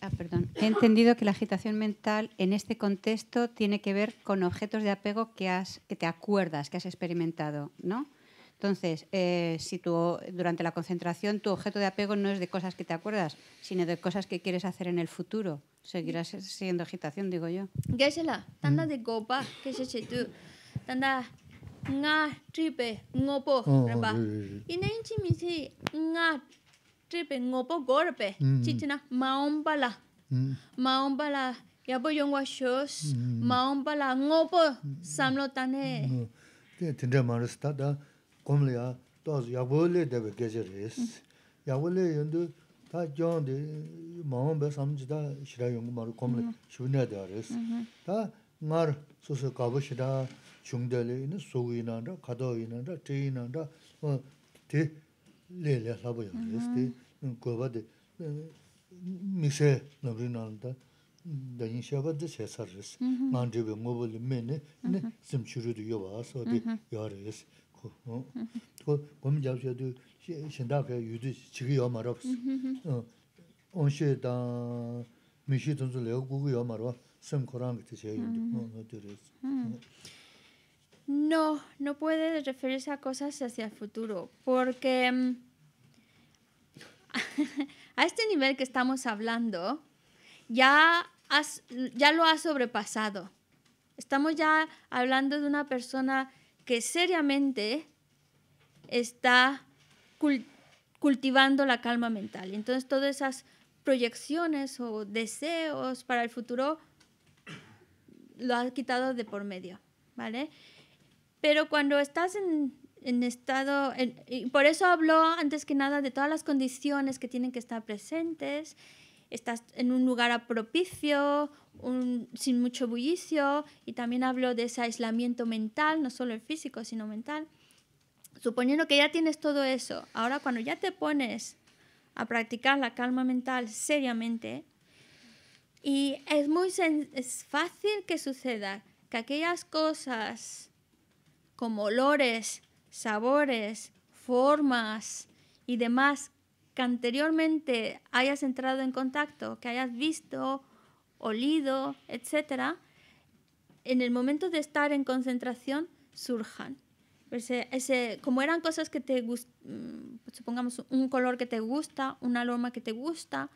Ah, perdón. He entendido que la agitación mental en este contexto tiene que ver con objetos de apego que, has, que te acuerdas, que has experimentado, ¿no? Entonces, eh, si tú, durante la concentración tu objeto de apego no es de cosas que te acuerdas, sino de cosas que quieres hacer en el futuro, seguirás siendo agitación, digo yo. la tanda mm. de copa, tanda nga Y tripe ngopo gorpe mm. chichina maombala mm. maombala yabo yongwa shos mm. maombala ngopo samlo tane te tinde maru sta da komle ya to yabo le de be geje res yabo le yondu ta jong de maombe samji da shira yong maru komle shune de res mm-hmm. ta ngar so so kabo shira chungde le ni sogu ina kado ina da te 레레 le labo yo este goba de mise no rinanda da yin shaba de se sarres man de mo bol me ne ne sim churu de yo ba so de yo res ko ko gom No, no puede referirse a cosas hacia el futuro, porque mm, a este nivel que estamos hablando, ya, ya lo ha sobrepasado. Estamos ya hablando de una persona que seriamente está cultivando la calma mental. Entonces, todas esas proyecciones o deseos para el futuro lo ha quitado de por medio, ¿vale? Pero cuando estás en, en estado, y por eso habló antes que nada de todas las condiciones que tienen que estar presentes, estás en un lugar propicio, sin mucho bullicio, y también habló de ese aislamiento mental, no solo el físico, sino mental. Suponiendo que ya tienes todo eso, ahora cuando ya te pones a practicar la calma mental seriamente, y es muy es fácil que suceda que aquellas cosas como olores, sabores, formas y demás que anteriormente hayas entrado en contacto, que hayas visto, olido, etc., en el momento de estar en concentración surjan. Ese, ese, como eran cosas que te gustan, mm, supongamos un color que te gusta, una loma que te gusta,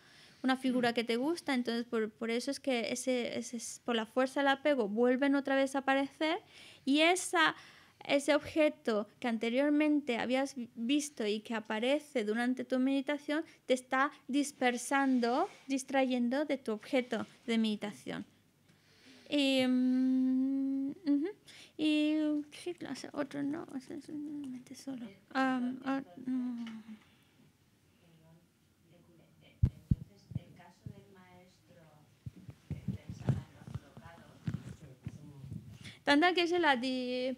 una figura que te gusta, entonces por, eso es que ese, por la fuerza del apego vuelven otra vez a aparecer y esa ese objeto que anteriormente habías visto y que aparece durante tu meditación te está dispersando, distrayendo de tu objeto de meditación. Y, mm, sí y otro no, solamente solo. Ah, que es la di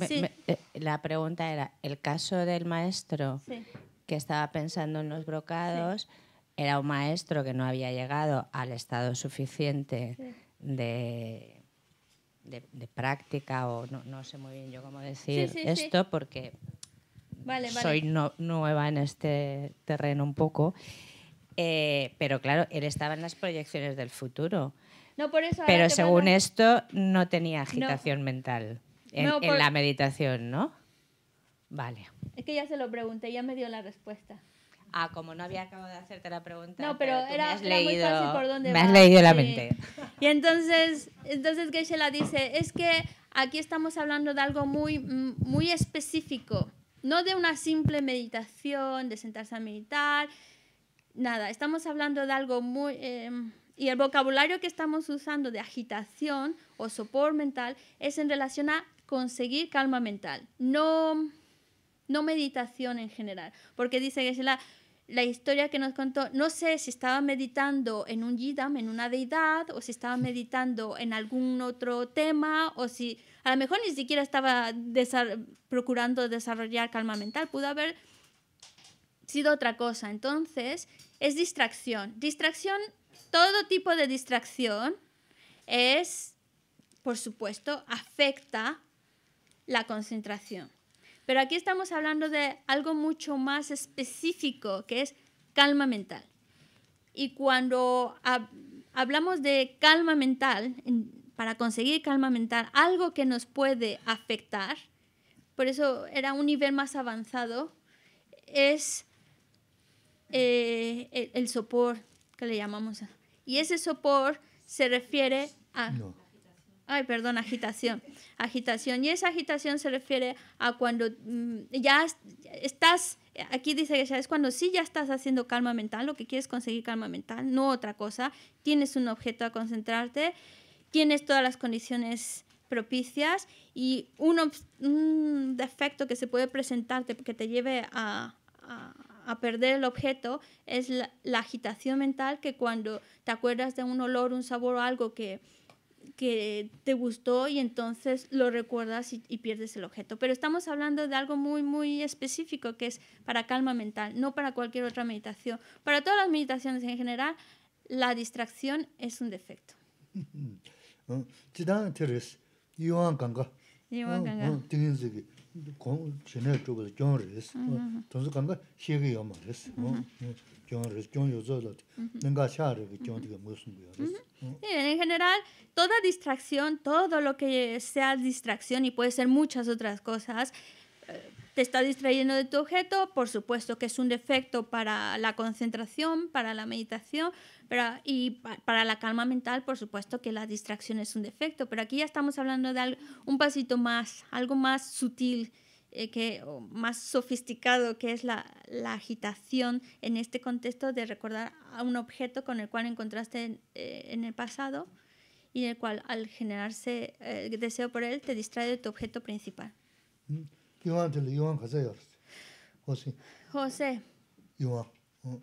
Eh, la pregunta era, el caso del maestro que estaba pensando en los brocados, era un maestro que no había llegado al estado suficiente de, práctica o no, sé muy bien yo cómo decir esto porque soy nueva en este terreno un poco. Eh, pero claro, él estaba en las proyecciones del futuro. pero según esto, no tenía agitación mental en, la meditación, ¿no? Vale. Es que ya se lo pregunté, ya me dio la respuesta. Ah, como no había acabado de hacerte la pregunta. No, pero, era, me muy fácil por dónde Me has leído la mente. Y entonces, entonces la dice, es que aquí estamos hablando de algo muy, muy específico, no de una simple meditación, de sentarse a meditar, nada, estamos hablando de algo muy... Em, y el vocabulario que estamos usando de agitación o sopor mental es en relación a conseguir calma mental, no, no meditación en general, porque dice que es la, historia que nos contó, no sé si estaba meditando en un yidam, en una deidad, o si estaba meditando en algún otro tema, o si a lo mejor ni siquiera estaba procurando desarrollar calma mental, pudo haber sido otra cosa. Entonces, es distracción. Distracción, todo tipo de distracción es, por supuesto, afecta la concentración. Pero aquí estamos hablando de algo mucho más específico, que es calma mental. Y cuando hablamos de calma mental, para conseguir calma mental, algo que nos puede afectar, por eso era un nivel más avanzado, es eh, el, sopor, que le llamamos. Y ese sopor se refiere a ay, perdón, agitación, agitación. Y esa agitación se refiere a cuando mm, ya estás, aquí dice que ya es cuando sí ya estás haciendo calma mental, lo que quieres conseguir calma mental, no otra cosa, tienes un objeto a concentrarte, tienes todas las condiciones propicias y un, defecto que se puede presentarte que te lleve a, perder el objeto es la, agitación mental que cuando te acuerdas de un olor, un sabor o algo que que te gustó y entonces lo recuerdas y, pierdes el objeto. Pero estamos hablando de algo muy, muy específico que es para calma mental, no para cualquier otra meditación. Para todas las meditaciones en general, la distracción es un defecto. En general, toda distracción, todo lo que sea distracción y puede ser muchas otras cosas, eh, te está distrayendo de tu objeto, por supuesto que es un defecto para la concentración, para la meditación pero, y para la calma mental, por supuesto que la distracción es un defecto, pero aquí ya estamos hablando de un pasito más, algo más sutil eh, que, más sofisticado que es la, la, agitación en este contexto de recordar a un objeto con el cual encontraste en, eh, el pasado y el cual al generarse el eh, deseo por él te distrae de tu objeto principal. Mm. José. José. Mm.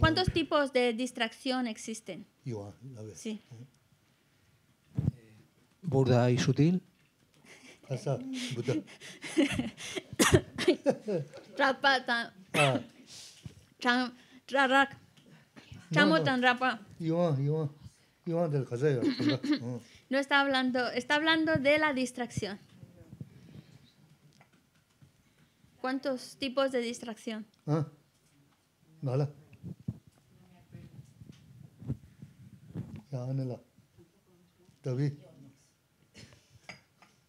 ¿Cuántos tipos de distracción existen? Sí. Mm. Burda y sutil. 가사 부다 trapa tan ah. cham trarak chamo tan rapa yo yo yo del casero ah. no está hablando está hablando de la distracción ¿Cuántos tipos de distracción? Ah, vale. Ya, Anela. David.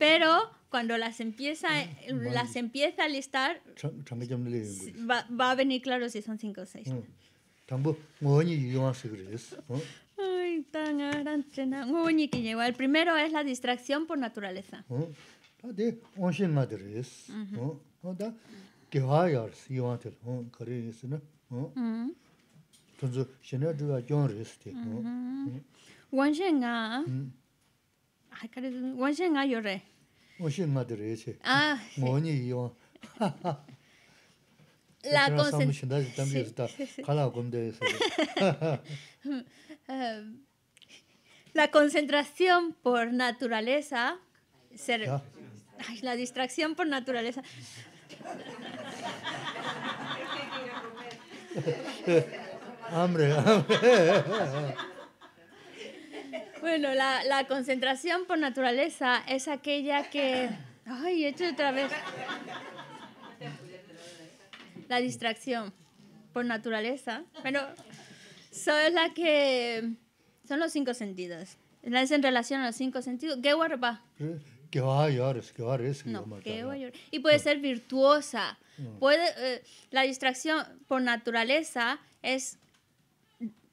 pero cuando las empieza, ah, eh, las empieza a listar, pues. va, a venir claro si son cinco o seis. Mm. El primero es la distracción por naturaleza. Ah, sí. La concentración. la concentración por naturaleza. la distracción por naturaleza. hambre, hambre. Bueno, la, concentración por naturaleza es aquella que... Ay, he hecho otra vez. La distracción por naturaleza. Bueno, son la que... Son los cinco sentidos. Es en relación a los cinco sentidos. ¿Qué guarda? Que va a llorar, que va a No, que va a llorar. Y puede ser virtuosa. Puede, eh, la distracción por naturaleza es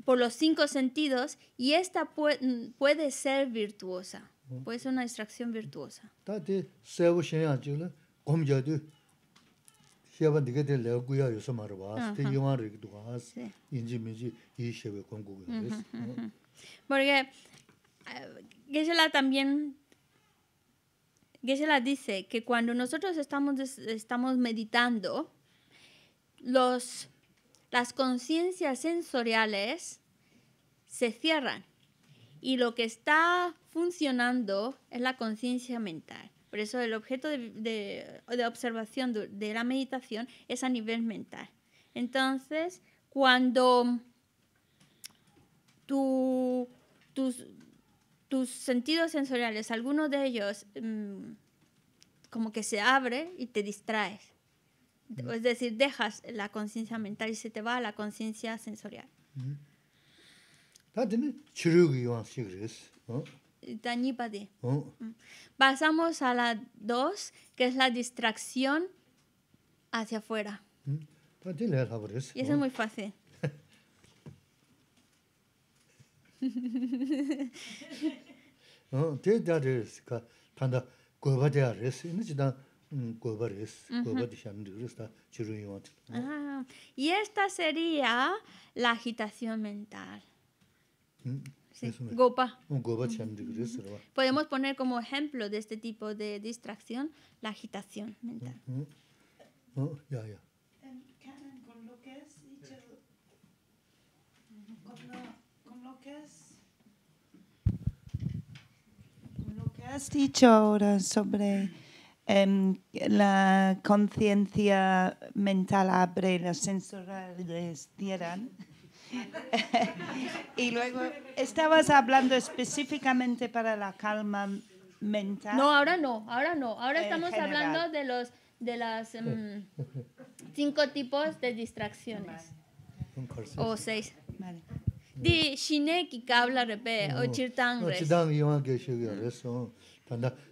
por los cinco sentidos y esta puede ser virtuosa, puede ser una distracción virtuosa. Porque Geshe-la también Geshe-la dice que cuando nosotros estamos, estamos meditando, los las conciencias sensoriales se cierran y lo que está funcionando es la conciencia mental. Por eso el objeto de, observación de, la meditación es a nivel mental. Entonces, cuando tus, sentidos sensoriales, alguno de ellos mm, como que se abre y te distraes, es decir, dejas la conciencia mental y se te va a la conciencia sensorial. Uh-huh. Pasamos a la 2, que es la distracción hacia afuera. Y eso es muy fácil. Ah, y esta sería la agitación mental. Mm, gopa. Podemos poner como ejemplo de este tipo de distracción la agitación mental. Oh, ya, ya. lo que has dicho ahora sobre Em, la conciencia mental abre, los sensores cierran. y luego estabas hablando específicamente para la calma mental. No, ahora no, ahora no. Ahora estamos hablando de los de las em, cinco tipos de distracciones. O seis. Vale. Di que habla repe o chirtangres yo no eso.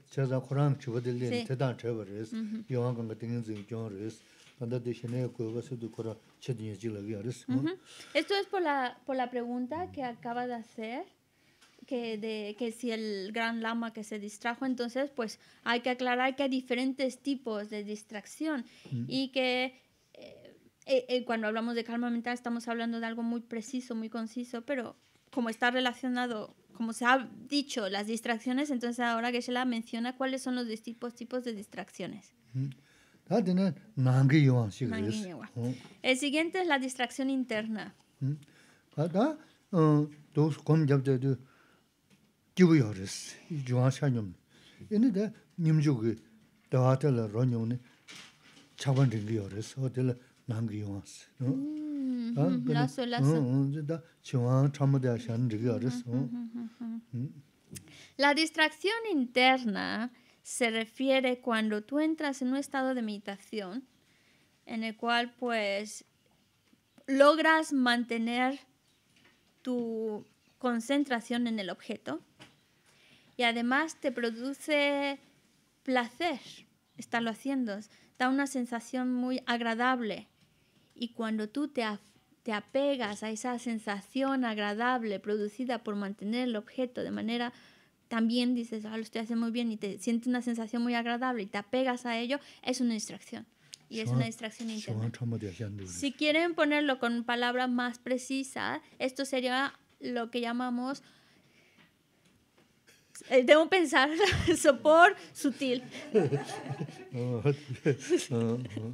Esto es por la por la pregunta que acaba de hacer que de que si el gran lama que se distrajo, entonces pues hay que aclarar que hay diferentes tipos de distracción mm. y que eh, eh, eh, cuando hablamos de calma mental estamos hablando de algo muy preciso, muy conciso, pero como está relacionado, como se ha dicho, las distracciones, entonces ahora que la menciona cuáles son los distintos tipos de distracciones. Ah, El siguiente es la distracción interna. Mm. La distracción interna se refiere cuando tú entras en un estado de meditación en el cual pues logras mantener tu concentración en el objeto y además te produce placer estarlo haciendo, da una sensación muy agradable y cuando tú te, te apegas a esa sensación agradable producida por mantener el objeto de manera también dices, ah, lo estoy haciendo muy bien y te sientes una sensación muy agradable y te apegas a ello, es una distracción. Y es una distracción interna. Si quieren ponerlo con palabras más precisas, esto sería lo que llamamos eh, debo pensar sopor sutil. Ah, ah, ah.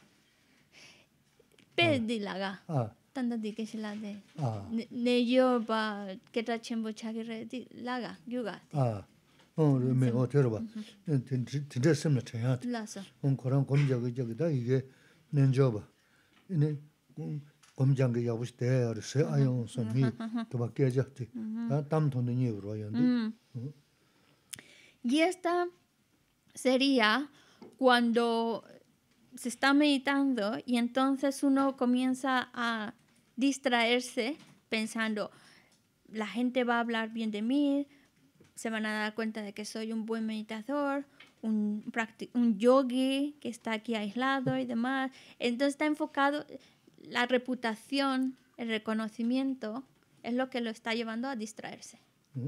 pēdi lāga, tānda dī kēshī lādē, nē yō bā kētā chēmbō chāgī rē, dī lāga, gyū gā. Ā, rē mē, ā, tērā bā, tīndē sēm nā chāyā, hōng kōrāng gōm jāgī jāgī dā, yī kē cuando... se está meditando y entonces uno comienza a distraerse pensando, la gente va a hablar bien de mí, se van a dar cuenta de que soy un buen meditador, un, un yogi que está aquí aislado y demás. Entonces está enfocado la reputación, el reconocimiento, es lo que lo está llevando a distraerse. Mm.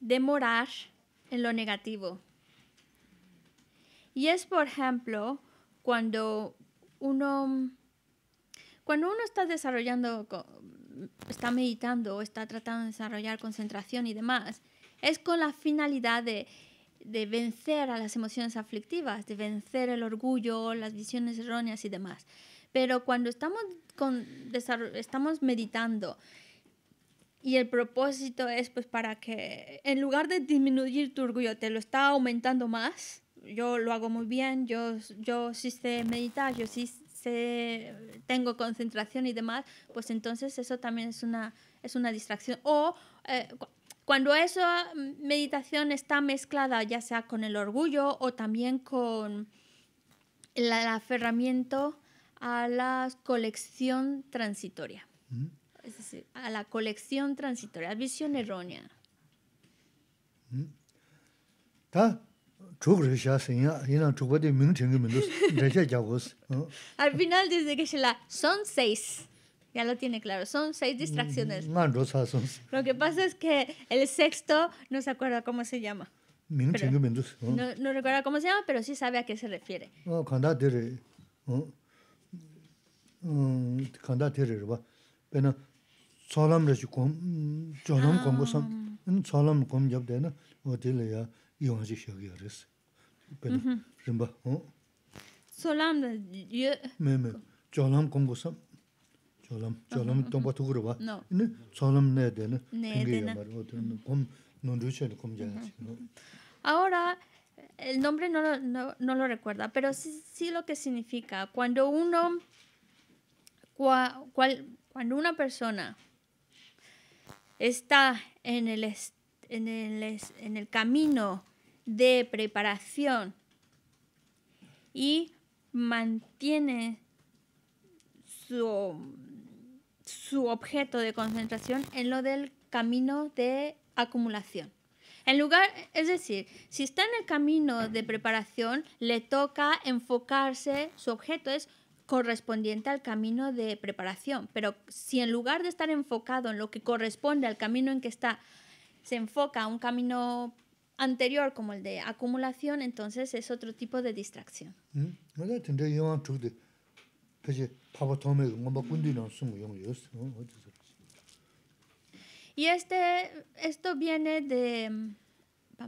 demorar en lo negativo. Y es, por ejemplo, cuando uno, cuando uno está desarrollando, está meditando o está tratando de desarrollar concentración y demás, es con la finalidad de, vencer a las emociones aflictivas, de vencer el orgullo, las visiones erróneas y demás. Pero cuando estamos, con, estamos meditando y el propósito es pues para que en lugar de disminuir tu orgullo, te lo está aumentando más. Yo lo hago muy bien, yo, yo sí sé meditar, yo sí sé, tengo concentración y demás, pues entonces eso también es una, es una distracción. O eh, cuando esa meditación está mezclada ya sea con el orgullo o también con el aferramiento a la colección transitoria a la colección transitoria, visión errónea. Mm. Al final dice que son seis. Ya lo tiene claro, son seis distracciones. Mm, lo que pasa es que el sexto no se acuerda cómo se llama. no, no recuerda cómo se llama, pero sí sabe a qué se refiere. cuando mm, tsolam rashi kum, jonam kumbu sam, tsolam kum yabde na, o dila ya iwanji shagi yaris. Pena, rinpa, o? Tsolam da yu... Me, me, jonam kumbu sam, jonam, jonam tongpa tukurwa. No. tsolam ne de na, pingi no o dila kum, nondu kum Ahora, el nombre no lo, no, no lo recuerda, pero sí, sí lo que significa. Cuando uno, cua, cual, cuando una persona está en el, en el, camino de preparación y mantiene su, su, objeto de concentración en lo del camino de acumulación. En lugar, es decir, si está en el camino de preparación, le toca enfocarse, su objeto es correspondiente al camino de preparación. Pero si en lugar de estar enfocado en lo que corresponde al camino en que está, se enfoca a un camino anterior como el de acumulación, entonces es otro tipo de distracción. Y este, esto viene de mm,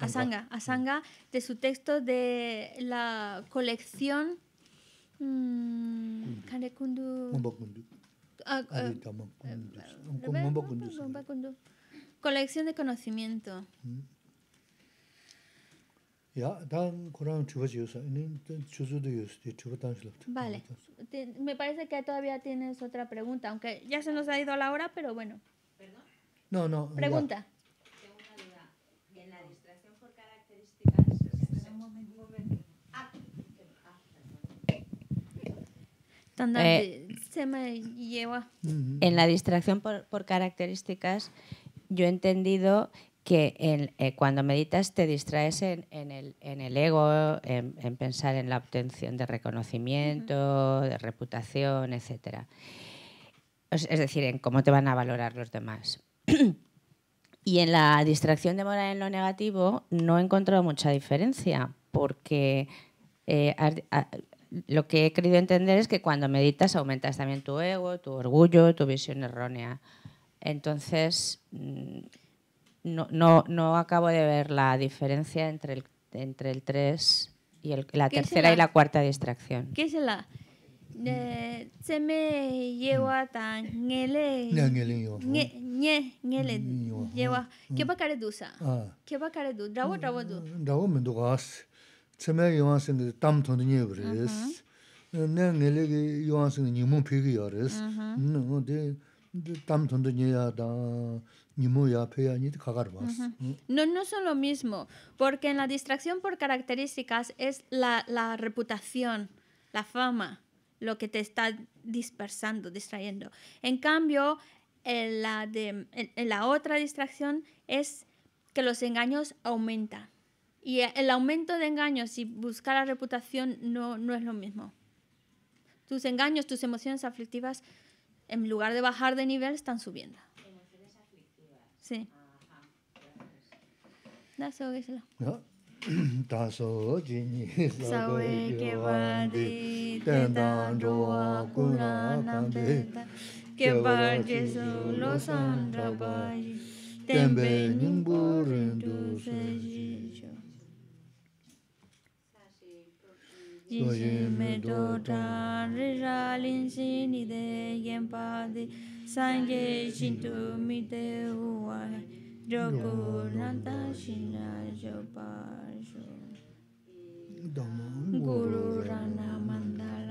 Asanga, Asanga, de su texto de la colección Kande kundu. Mumba kundu. Mumba kundu. Colección de conocimiento. Ya, dan Corán chuba yosa, chuzu de yos, de chuba Vale, me parece que todavía tienes otra pregunta, aunque ya se nos ha ido la hora, pero bueno. ¿Perdón? No, no. Pregunta. Eh, en la distracción por, características, yo he entendido que eh, cuando meditas te distraes en, el, ego, en, pensar en la obtención de reconocimiento, de reputación, etc. Es decir, en cómo te van a valorar los demás. y en la distracción de moral en lo negativo no he encontrado mucha diferencia, porque eh, lo que he querido entender es que cuando meditas aumentas también tu ego, tu orgullo, tu visión errónea. Entonces, mm, no, no, no acabo de ver la diferencia entre el, entre el 3 y el, la tercera y la cuarta distracción. ¿Qué es la? Eh, se me lleva mm. tan ngele nye ngele lleva qué va caer dusa ah. qué va care du drago drago du drago me dugas ya No, no son lo mismo, porque en la distracción por características es la, la reputación, la fama, lo que te está dispersando, distrayendo. En cambio, la, de, en la otra distracción es que los engaños aumentan. Y el aumento de engaños y buscar la reputación no, no es lo mismo. Tus engaños, tus emociones aflictivas, en lugar de bajar de nivel, están subiendo. Emociones aflictivas. Sí. Ajá. Gracias. 다소 지니 사웨 개바디 대단로와 군라남데 개바디스 로산드라바이 템베 닝부른두 세지 Sankye shintu Guru rana mandala